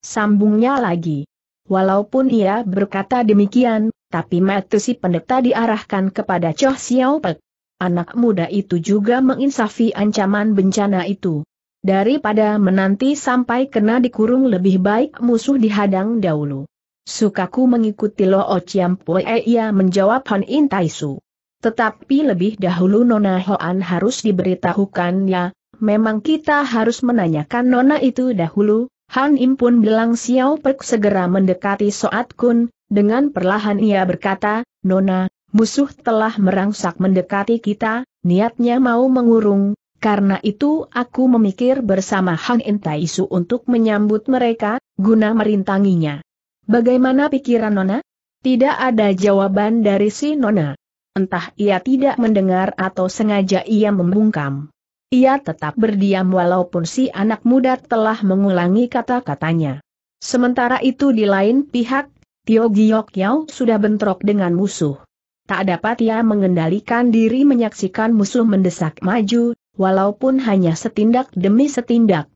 Sambungnya lagi. Walaupun ia berkata demikian, tapi mata si pendeta diarahkan kepada Choh Xiao Pek. Anak muda itu juga menginsafi ancaman bencana itu. Daripada menanti sampai kena dikurung lebih baik musuh dihadang dahulu. Sukaku mengikuti Lo Chiam ia menjawab Han In Taisu. Tetapi lebih dahulu Nona Hoan harus diberitahukan ya, memang kita harus menanyakan Nona itu dahulu, Han Im pun bilang Xiao Pek segera mendekati Soat Kun, dengan perlahan ia berkata, Nona, musuh telah merangsak mendekati kita, niatnya mau mengurung, karena itu aku memikir bersama Hang Entai Su untuk menyambut mereka, guna merintanginya. Bagaimana pikiran Nona? Tidak ada jawaban dari si Nona entah ia tidak mendengar atau sengaja ia membungkam. Ia tetap berdiam walaupun si anak muda telah mengulangi kata-katanya. Sementara itu di lain pihak, Tio Giok Yau sudah bentrok dengan musuh. Tak dapat ia mengendalikan diri menyaksikan musuh mendesak maju, walaupun hanya setindak demi setindak.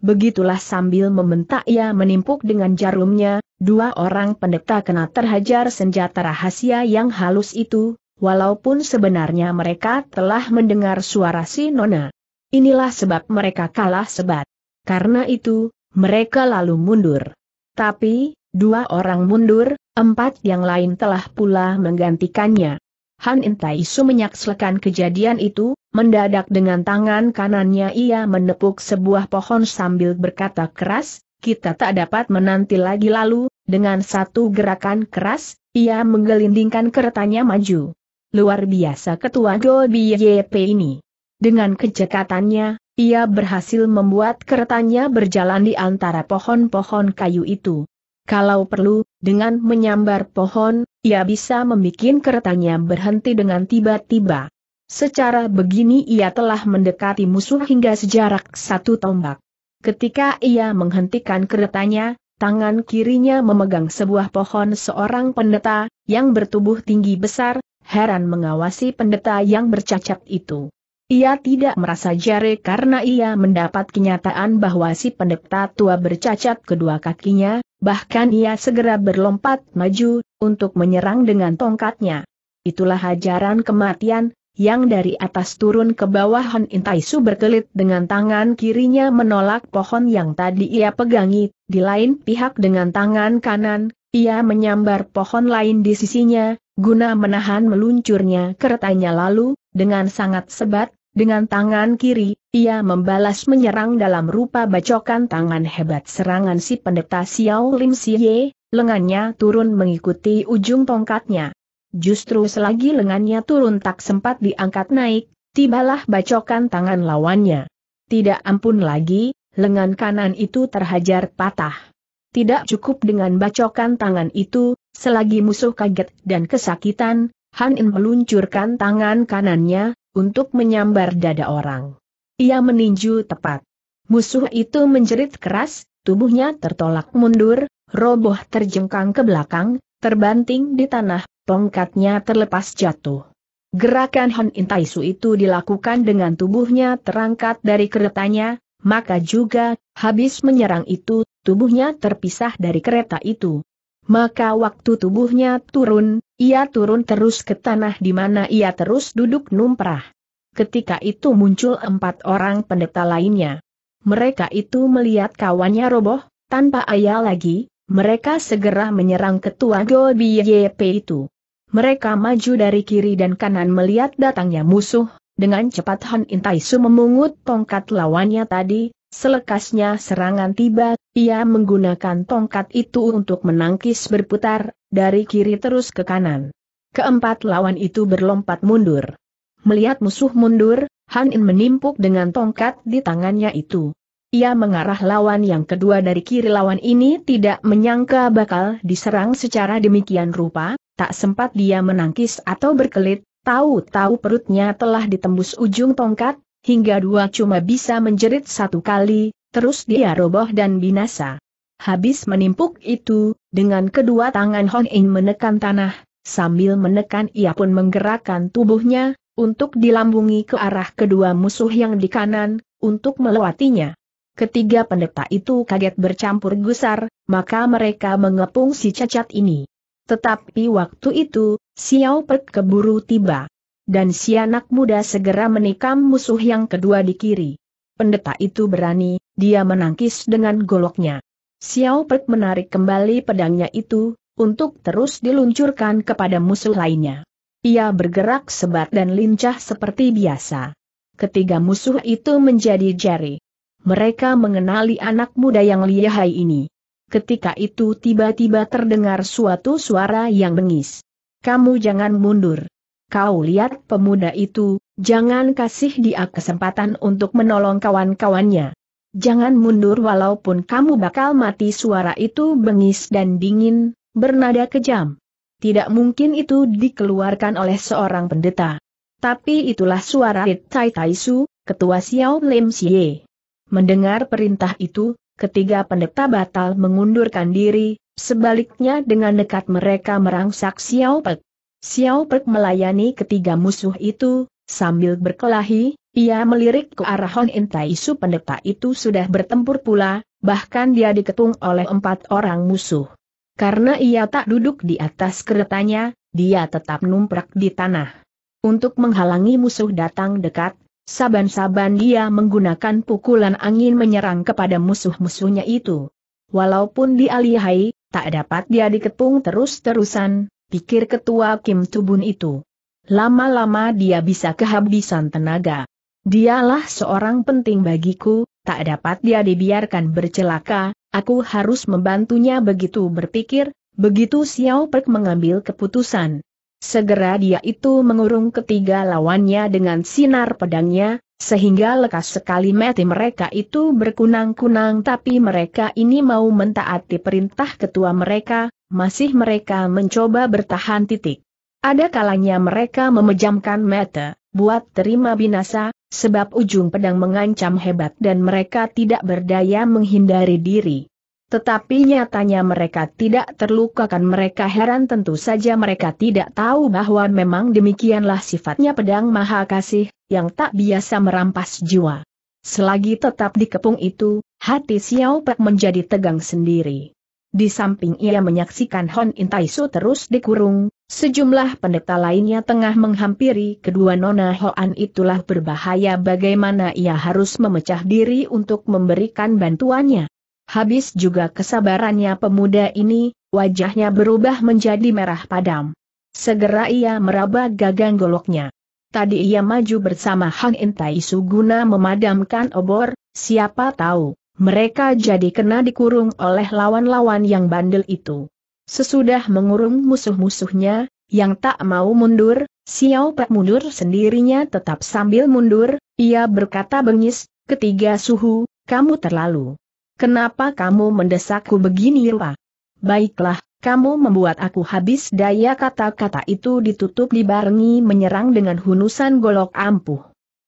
Begitulah sambil membentak ia menimpuk dengan jarumnya, dua orang pendeta kena terhajar senjata rahasia yang halus itu, walaupun sebenarnya mereka telah mendengar suara si Nona. Inilah sebab mereka kalah sebat. Karena itu, mereka lalu mundur. Tapi, dua orang mundur, empat yang lain telah pula menggantikannya. Han Intaisu menyaksikan kejadian itu, mendadak dengan tangan kanannya ia menepuk sebuah pohon sambil berkata keras, kita tak dapat menanti lagi lalu, dengan satu gerakan keras, ia menggelindingkan keretanya maju luar biasa ketua Gobi YP ini. Dengan kecekatannya, ia berhasil membuat keretanya berjalan di antara pohon-pohon kayu itu. Kalau perlu, dengan menyambar pohon, ia bisa membuat keretanya berhenti dengan tiba-tiba. Secara begini ia telah mendekati musuh hingga sejarak satu tombak. Ketika ia menghentikan keretanya, tangan kirinya memegang sebuah pohon seorang pendeta, yang bertubuh tinggi besar, heran mengawasi pendeta yang bercacat itu. Ia tidak merasa jare karena ia mendapat kenyataan bahwa si pendeta tua bercacat kedua kakinya, bahkan ia segera berlompat maju, untuk menyerang dengan tongkatnya. Itulah hajaran kematian, yang dari atas turun ke bawah Hon Intaisu berkelit dengan tangan kirinya menolak pohon yang tadi ia pegangi, di lain pihak dengan tangan kanan, ia menyambar pohon lain di sisinya, guna menahan meluncurnya keretanya lalu, dengan sangat sebat, dengan tangan kiri, ia membalas menyerang dalam rupa bacokan tangan hebat serangan si pendeta Xiao Lim Siye, lengannya turun mengikuti ujung tongkatnya. Justru selagi lengannya turun tak sempat diangkat naik, tibalah bacokan tangan lawannya. Tidak ampun lagi, lengan kanan itu terhajar patah. Tidak cukup dengan bacokan tangan itu, selagi musuh kaget dan kesakitan, Han In meluncurkan tangan kanannya, untuk menyambar dada orang. Ia meninju tepat. Musuh itu menjerit keras, tubuhnya tertolak mundur, roboh terjengkang ke belakang, terbanting di tanah, tongkatnya terlepas jatuh. Gerakan Han In Intaisu itu dilakukan dengan tubuhnya terangkat dari keretanya, maka juga, habis menyerang itu, tubuhnya terpisah dari kereta itu. Maka waktu tubuhnya turun, ia turun terus ke tanah di mana ia terus duduk numprah. Ketika itu muncul empat orang pendeta lainnya. Mereka itu melihat kawannya roboh, tanpa ayah lagi, mereka segera menyerang ketua Gobi YP itu. Mereka maju dari kiri dan kanan melihat datangnya musuh, dengan cepat Han Intaisu memungut tongkat lawannya tadi, Selekasnya serangan tiba, ia menggunakan tongkat itu untuk menangkis berputar, dari kiri terus ke kanan. Keempat lawan itu berlompat mundur. Melihat musuh mundur, Han In menimpuk dengan tongkat di tangannya itu. Ia mengarah lawan yang kedua dari kiri lawan ini tidak menyangka bakal diserang secara demikian rupa, tak sempat dia menangkis atau berkelit, tahu-tahu perutnya telah ditembus ujung tongkat, Hingga dua cuma bisa menjerit satu kali, terus dia roboh dan binasa. Habis menimpuk itu, dengan kedua tangan Hon In menekan tanah, sambil menekan ia pun menggerakkan tubuhnya, untuk dilambungi ke arah kedua musuh yang di kanan, untuk melewatinya. Ketiga pendeta itu kaget bercampur gusar, maka mereka mengepung si cacat ini. Tetapi waktu itu, Xiao Pek keburu tiba dan si anak muda segera menikam musuh yang kedua di kiri. Pendeta itu berani, dia menangkis dengan goloknya. Xiao Pek menarik kembali pedangnya itu, untuk terus diluncurkan kepada musuh lainnya. Ia bergerak sebat dan lincah seperti biasa. Ketiga musuh itu menjadi jari. Mereka mengenali anak muda yang lihai ini. Ketika itu tiba-tiba terdengar suatu suara yang bengis. Kamu jangan mundur. Kau lihat pemuda itu, jangan kasih dia kesempatan untuk menolong kawan-kawannya. Jangan mundur walaupun kamu bakal mati suara itu bengis dan dingin, bernada kejam. Tidak mungkin itu dikeluarkan oleh seorang pendeta. Tapi itulah suara Tai Su, ketua Xiao Lim Xie. Mendengar perintah itu, ketiga pendeta batal mengundurkan diri, sebaliknya dengan dekat mereka merangsak Xiao Pek. Xiao Pek melayani ketiga musuh itu, sambil berkelahi, ia melirik ke arah Hong Tai Su pendeta itu sudah bertempur pula, bahkan dia diketung oleh empat orang musuh. Karena ia tak duduk di atas keretanya, dia tetap numprak di tanah. Untuk menghalangi musuh datang dekat, saban-saban dia menggunakan pukulan angin menyerang kepada musuh-musuhnya itu. Walaupun dialihai, tak dapat dia diketung terus-terusan, pikir ketua Kim Tubun itu. Lama-lama dia bisa kehabisan tenaga. Dialah seorang penting bagiku, tak dapat dia dibiarkan bercelaka, aku harus membantunya begitu berpikir, begitu Xiao Pek mengambil keputusan. Segera dia itu mengurung ketiga lawannya dengan sinar pedangnya, sehingga lekas sekali mati mereka itu berkunang-kunang tapi mereka ini mau mentaati perintah ketua mereka, masih mereka mencoba bertahan titik. Ada kalanya mereka memejamkan mata, buat terima binasa, sebab ujung pedang mengancam hebat dan mereka tidak berdaya menghindari diri. Tetapi nyatanya mereka tidak terluka, kan mereka heran tentu saja mereka tidak tahu bahwa memang demikianlah sifatnya pedang maha kasih, yang tak biasa merampas jiwa. Selagi tetap dikepung itu, hati Xiao Pek menjadi tegang sendiri. Di samping ia menyaksikan Hon Intaisu terus dikurung, sejumlah pendeta lainnya tengah menghampiri kedua nona Hoan itulah berbahaya bagaimana ia harus memecah diri untuk memberikan bantuannya. Habis juga kesabarannya pemuda ini, wajahnya berubah menjadi merah padam. Segera ia meraba gagang goloknya. Tadi ia maju bersama Hang Intai Suguna guna memadamkan obor, siapa tahu. Mereka jadi kena dikurung oleh lawan-lawan yang bandel itu. Sesudah mengurung musuh-musuhnya, yang tak mau mundur, Xiao Pe mundur sendirinya tetap sambil mundur, ia berkata bengis, ketiga suhu, kamu terlalu. Kenapa kamu mendesakku begini rupa? Baiklah, kamu membuat aku habis daya kata-kata itu ditutup dibarengi menyerang dengan hunusan golok ampuh.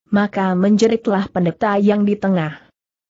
Maka menjeritlah pendeta yang di tengah.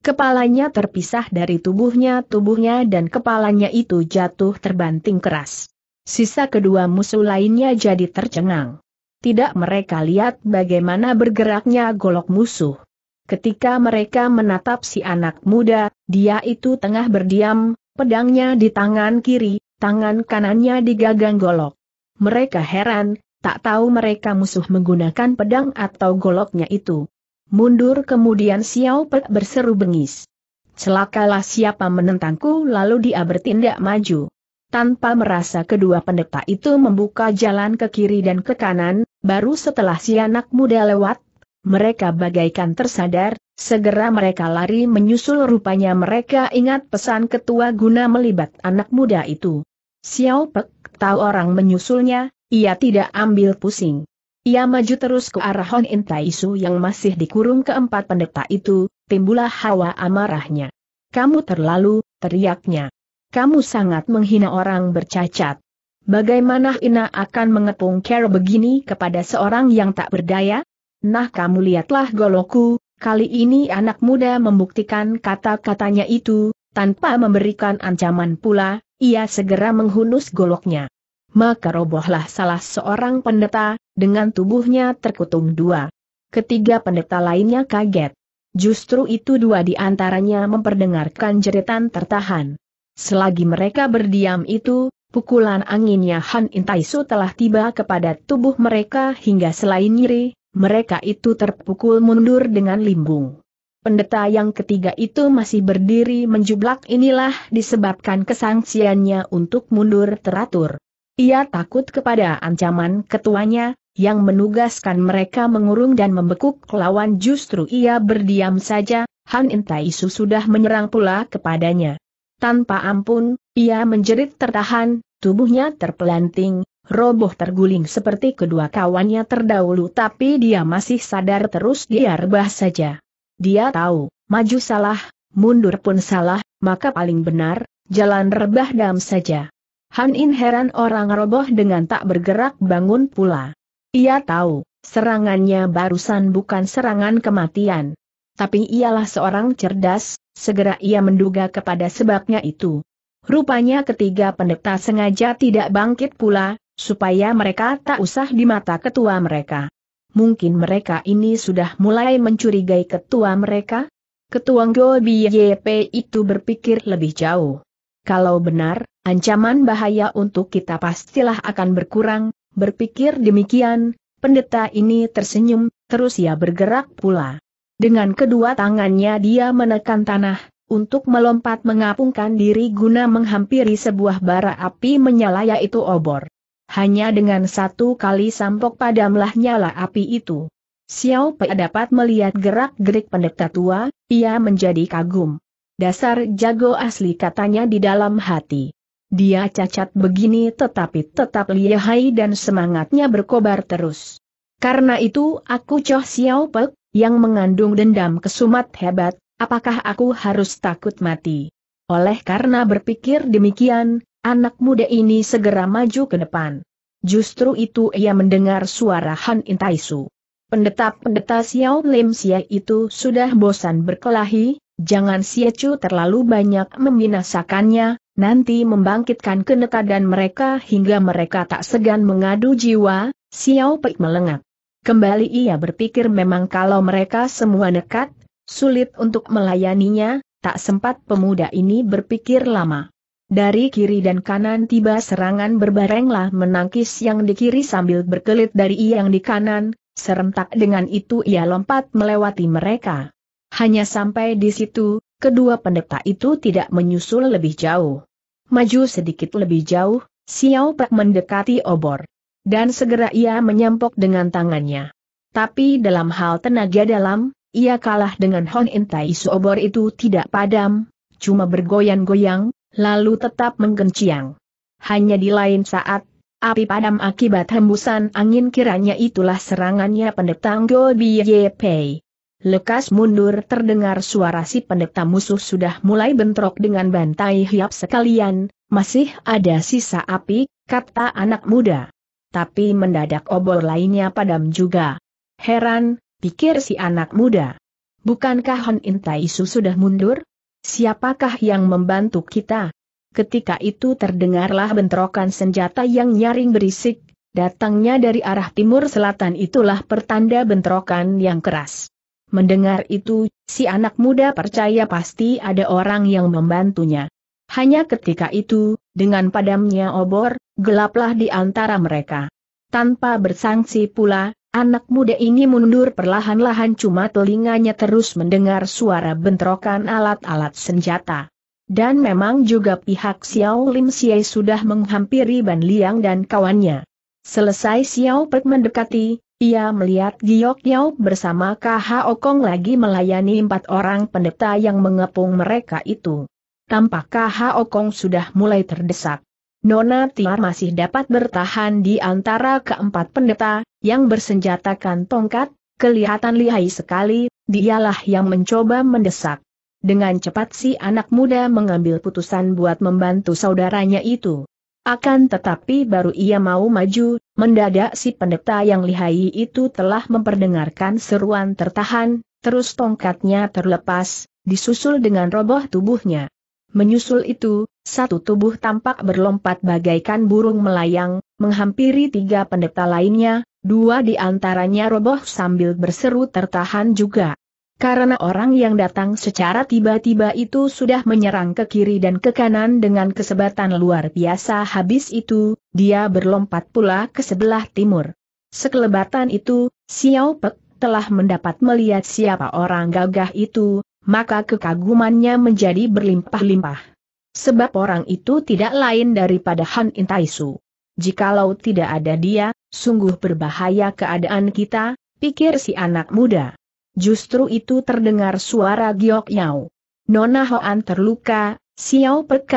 Kepalanya terpisah dari tubuhnya, tubuhnya dan kepalanya itu jatuh terbanting keras. Sisa kedua musuh lainnya jadi tercengang. Tidak mereka lihat bagaimana bergeraknya golok musuh. Ketika mereka menatap si anak muda, dia itu tengah berdiam, pedangnya di tangan kiri, tangan kanannya digagang golok. Mereka heran, tak tahu mereka musuh menggunakan pedang atau goloknya itu. Mundur kemudian Xiao Pek berseru bengis. Celakalah siapa menentangku lalu dia bertindak maju. Tanpa merasa kedua pendeta itu membuka jalan ke kiri dan ke kanan, baru setelah si anak muda lewat, mereka bagaikan tersadar, segera mereka lari menyusul rupanya mereka ingat pesan ketua guna melibat anak muda itu. Xiao Pek tahu orang menyusulnya, ia tidak ambil pusing. Ia maju terus ke arah Hon Intaisu yang masih dikurung keempat pendeta itu, timbullah hawa amarahnya. Kamu terlalu, teriaknya. Kamu sangat menghina orang bercacat. Bagaimana Ina akan mengepung care begini kepada seorang yang tak berdaya? Nah kamu lihatlah goloku, kali ini anak muda membuktikan kata-katanya itu, tanpa memberikan ancaman pula, ia segera menghunus goloknya. Maka robohlah salah seorang pendeta, dengan tubuhnya terkutung dua. Ketiga pendeta lainnya kaget. Justru itu dua di antaranya memperdengarkan jeritan tertahan. Selagi mereka berdiam itu, pukulan anginnya Han Intaisu telah tiba kepada tubuh mereka hingga selain nyeri, mereka itu terpukul mundur dengan limbung. Pendeta yang ketiga itu masih berdiri menjublak inilah disebabkan kesangsiannya untuk mundur teratur. Ia takut kepada ancaman ketuanya, yang menugaskan mereka mengurung dan membekuk lawan justru ia berdiam saja, Han Intaisu sudah menyerang pula kepadanya. Tanpa ampun, ia menjerit tertahan, tubuhnya terpelanting, roboh terguling seperti kedua kawannya terdahulu tapi dia masih sadar terus dia rebah saja. Dia tahu, maju salah, mundur pun salah, maka paling benar, jalan rebah dam saja. Han In heran orang roboh dengan tak bergerak bangun pula. Ia tahu, serangannya barusan bukan serangan kematian. Tapi ialah seorang cerdas, segera ia menduga kepada sebabnya itu. Rupanya ketiga pendeta sengaja tidak bangkit pula, supaya mereka tak usah di mata ketua mereka. Mungkin mereka ini sudah mulai mencurigai ketua mereka? Ketua Ngo YP itu berpikir lebih jauh. Kalau benar, ancaman bahaya untuk kita pastilah akan berkurang, Berpikir demikian, pendeta ini tersenyum, terus ia bergerak pula. Dengan kedua tangannya dia menekan tanah, untuk melompat mengapungkan diri guna menghampiri sebuah bara api menyala yaitu obor. Hanya dengan satu kali sampok padamlah nyala api itu. Xiao Pei dapat melihat gerak-gerik pendeta tua, ia menjadi kagum. Dasar jago asli katanya di dalam hati. Dia cacat begini tetapi tetap lihai dan semangatnya berkobar terus. Karena itu aku Choh Xiao Pek, yang mengandung dendam kesumat hebat, apakah aku harus takut mati? Oleh karena berpikir demikian, anak muda ini segera maju ke depan. Justru itu ia mendengar suara Han Intaisu. Pendeta-pendeta Xiao Lim Xia itu sudah bosan berkelahi, jangan Xie Chu terlalu banyak membinasakannya, nanti membangkitkan kenekadan mereka hingga mereka tak segan mengadu jiwa, Xiao Pei melengak. Kembali ia berpikir memang kalau mereka semua nekat, sulit untuk melayaninya, tak sempat pemuda ini berpikir lama. Dari kiri dan kanan tiba serangan berbarenglah menangkis yang di kiri sambil berkelit dari yang di kanan, serentak dengan itu ia lompat melewati mereka. Hanya sampai di situ, kedua pendeta itu tidak menyusul lebih jauh. Maju sedikit lebih jauh, Xiao Pak mendekati obor. Dan segera ia menyampok dengan tangannya. Tapi dalam hal tenaga dalam, ia kalah dengan Hon Intai obor itu tidak padam, cuma bergoyang-goyang, lalu tetap menggenciang. Hanya di lain saat, api padam akibat hembusan angin kiranya itulah serangannya pendeta Ngol Biye Pei. Lekas mundur terdengar suara si pendeta musuh sudah mulai bentrok dengan bantai hiap sekalian, masih ada sisa api, kata anak muda. Tapi mendadak obor lainnya padam juga. Heran, pikir si anak muda. Bukankah Hon Intaisu sudah mundur? Siapakah yang membantu kita? Ketika itu terdengarlah bentrokan senjata yang nyaring berisik, datangnya dari arah timur selatan itulah pertanda bentrokan yang keras. Mendengar itu, si anak muda percaya pasti ada orang yang membantunya. Hanya ketika itu, dengan padamnya obor, gelaplah di antara mereka. Tanpa bersangsi pula, anak muda ini mundur perlahan-lahan cuma telinganya terus mendengar suara bentrokan alat-alat senjata. Dan memang juga pihak Xiao Lim Xie sudah menghampiri Ban Liang dan kawannya. Selesai Xiao Pek mendekati, ia melihat Giok Yau bersama KH Okong lagi melayani empat orang pendeta yang mengepung mereka itu. Tampak KH Okong sudah mulai terdesak. Nona Tiar masih dapat bertahan di antara keempat pendeta, yang bersenjatakan tongkat, kelihatan lihai sekali, dialah yang mencoba mendesak. Dengan cepat si anak muda mengambil putusan buat membantu saudaranya itu. Akan tetapi baru ia mau maju, mendadak si pendeta yang lihai itu telah memperdengarkan seruan tertahan, terus tongkatnya terlepas, disusul dengan roboh tubuhnya. Menyusul itu, satu tubuh tampak berlompat bagaikan burung melayang, menghampiri tiga pendeta lainnya, dua di antaranya roboh sambil berseru tertahan juga. Karena orang yang datang secara tiba-tiba itu sudah menyerang ke kiri dan ke kanan dengan kesebatan luar biasa habis itu, dia berlompat pula ke sebelah timur. Sekelebatan itu, Xiao Pe telah mendapat melihat siapa orang gagah itu, maka kekagumannya menjadi berlimpah-limpah. Sebab orang itu tidak lain daripada Han Intaisu. Jikalau tidak ada dia, sungguh berbahaya keadaan kita, pikir si anak muda. Justru itu terdengar suara Giok nyau. Nona Hoan terluka, Xiao Pek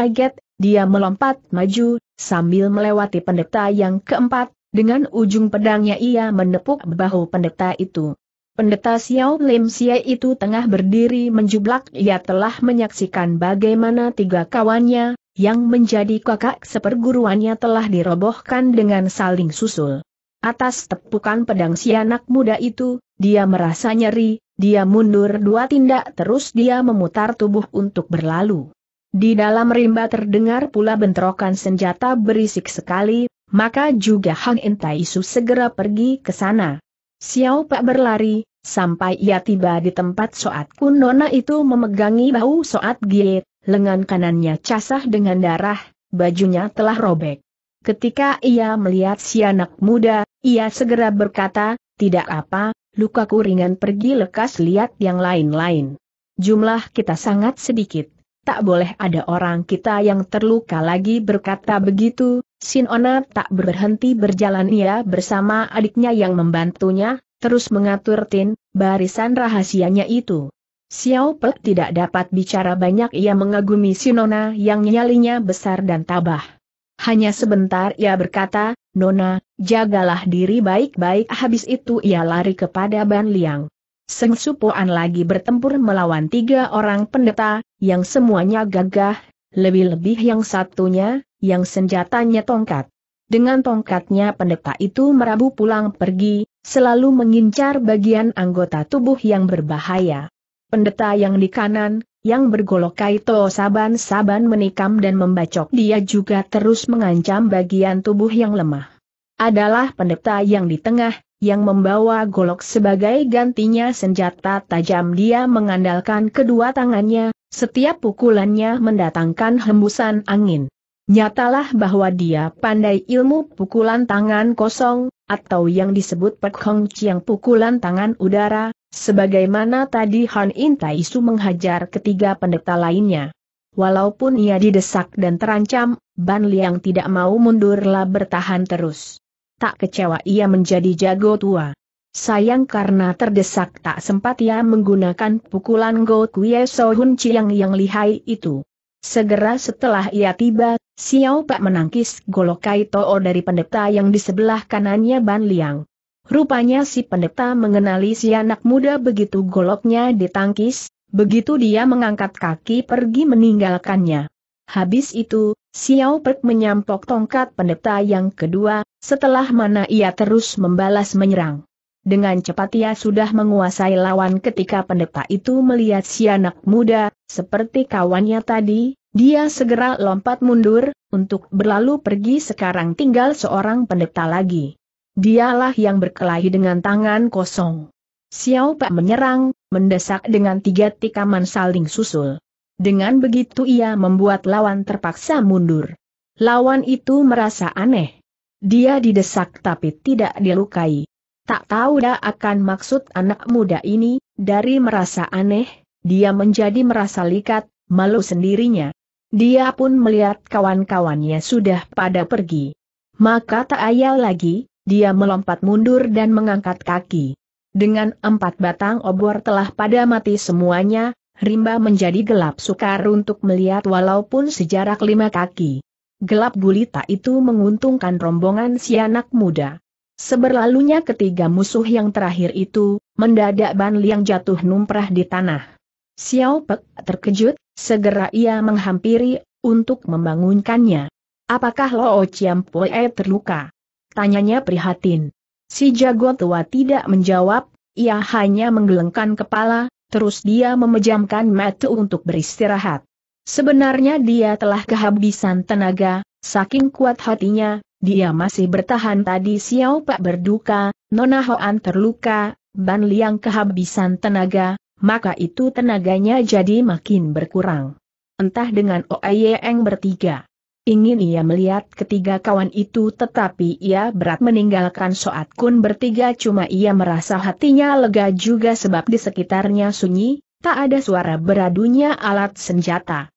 dia melompat maju, sambil melewati pendeta yang keempat, dengan ujung pedangnya ia menepuk bahu pendeta itu. Pendeta Xiao Lim Xie itu tengah berdiri menjublak ia telah menyaksikan bagaimana tiga kawannya, yang menjadi kakak seperguruannya telah dirobohkan dengan saling susul. Atas tepukan pedang si anak muda itu, dia merasa nyeri, dia mundur dua tindak terus dia memutar tubuh untuk berlalu. Di dalam rimba terdengar pula bentrokan senjata berisik sekali, maka juga Hang Su segera pergi ke sana. Xiao Pak berlari, sampai ia tiba di tempat Soat Kunona itu memegangi bahu Soat Giet, lengan kanannya casah dengan darah, bajunya telah robek. Ketika ia melihat si anak muda, ia segera berkata, tidak apa, luka ringan pergi lekas lihat yang lain-lain. Jumlah kita sangat sedikit. Tak boleh ada orang kita yang terluka lagi berkata begitu, Sinona tak berhenti berjalan ia bersama adiknya yang membantunya, terus mengatur tin, barisan rahasianya itu. Xiao Pek tidak dapat bicara banyak ia mengagumi Sinona yang nyalinya besar dan tabah. Hanya sebentar ia berkata, Nona, jagalah diri baik-baik habis itu ia lari kepada Ban Liang. Seng Supoan lagi bertempur melawan tiga orang pendeta, yang semuanya gagah, lebih-lebih yang satunya, yang senjatanya tongkat. Dengan tongkatnya pendeta itu merabu pulang pergi, selalu mengincar bagian anggota tubuh yang berbahaya. Pendeta yang di kanan, yang bergolok kaito saban-saban menikam dan membacok. Dia juga terus mengancam bagian tubuh yang lemah. Adalah pendeta yang di tengah, yang membawa golok sebagai gantinya senjata tajam dia mengandalkan kedua tangannya, setiap pukulannya mendatangkan hembusan angin. Nyatalah bahwa dia pandai ilmu pukulan tangan kosong, atau yang disebut Pek Hong Chiang pukulan tangan udara, sebagaimana tadi Han In Tai Su menghajar ketiga pendeta lainnya. Walaupun ia didesak dan terancam, Ban Liang tidak mau mundurlah bertahan terus. Tak kecewa ia menjadi jago tua. Sayang karena terdesak tak sempat ia menggunakan pukulan Go So Hun Chiang yang lihai itu. Segera setelah ia tiba, Xiao Pak menangkis golok Kaito dari pendeta yang di sebelah kanannya Ban Liang. Rupanya si pendeta mengenali si anak muda begitu goloknya ditangkis, begitu dia mengangkat kaki pergi meninggalkannya. Habis itu, Xiao Pek menyampok tongkat pendeta yang kedua, setelah mana ia terus membalas menyerang. Dengan cepat ia sudah menguasai lawan ketika pendeta itu melihat si anak muda, seperti kawannya tadi, dia segera lompat mundur, untuk berlalu pergi sekarang tinggal seorang pendeta lagi. Dialah yang berkelahi dengan tangan kosong. Xiao Pak menyerang, mendesak dengan tiga tikaman saling susul. Dengan begitu ia membuat lawan terpaksa mundur. Lawan itu merasa aneh. Dia didesak tapi tidak dilukai. Tak tahu dah akan maksud anak muda ini, dari merasa aneh, dia menjadi merasa likat, malu sendirinya. Dia pun melihat kawan-kawannya sudah pada pergi. Maka tak ayal lagi, dia melompat mundur dan mengangkat kaki. Dengan empat batang obor telah pada mati semuanya, rimba menjadi gelap sukar untuk melihat walaupun sejarak lima kaki. Gelap gulita itu menguntungkan rombongan si anak muda. Seberlalunya ketiga musuh yang terakhir itu, mendadak Ban Liang jatuh numprah di tanah. Xiao Pek terkejut, segera ia menghampiri, untuk membangunkannya. Apakah Lo Chiam Poe terluka? Tanyanya prihatin. Si jago tua tidak menjawab, ia hanya menggelengkan kepala, terus dia memejamkan mata untuk beristirahat. Sebenarnya dia telah kehabisan tenaga, saking kuat hatinya, dia masih bertahan tadi Xiao Pak berduka, Nona Hoan terluka, Ban Liang kehabisan tenaga, maka itu tenaganya jadi makin berkurang. Entah dengan Oeyeng bertiga. Ingin ia melihat ketiga kawan itu tetapi ia berat meninggalkan Soat Kun bertiga cuma ia merasa hatinya lega juga sebab di sekitarnya sunyi, tak ada suara beradunya alat senjata.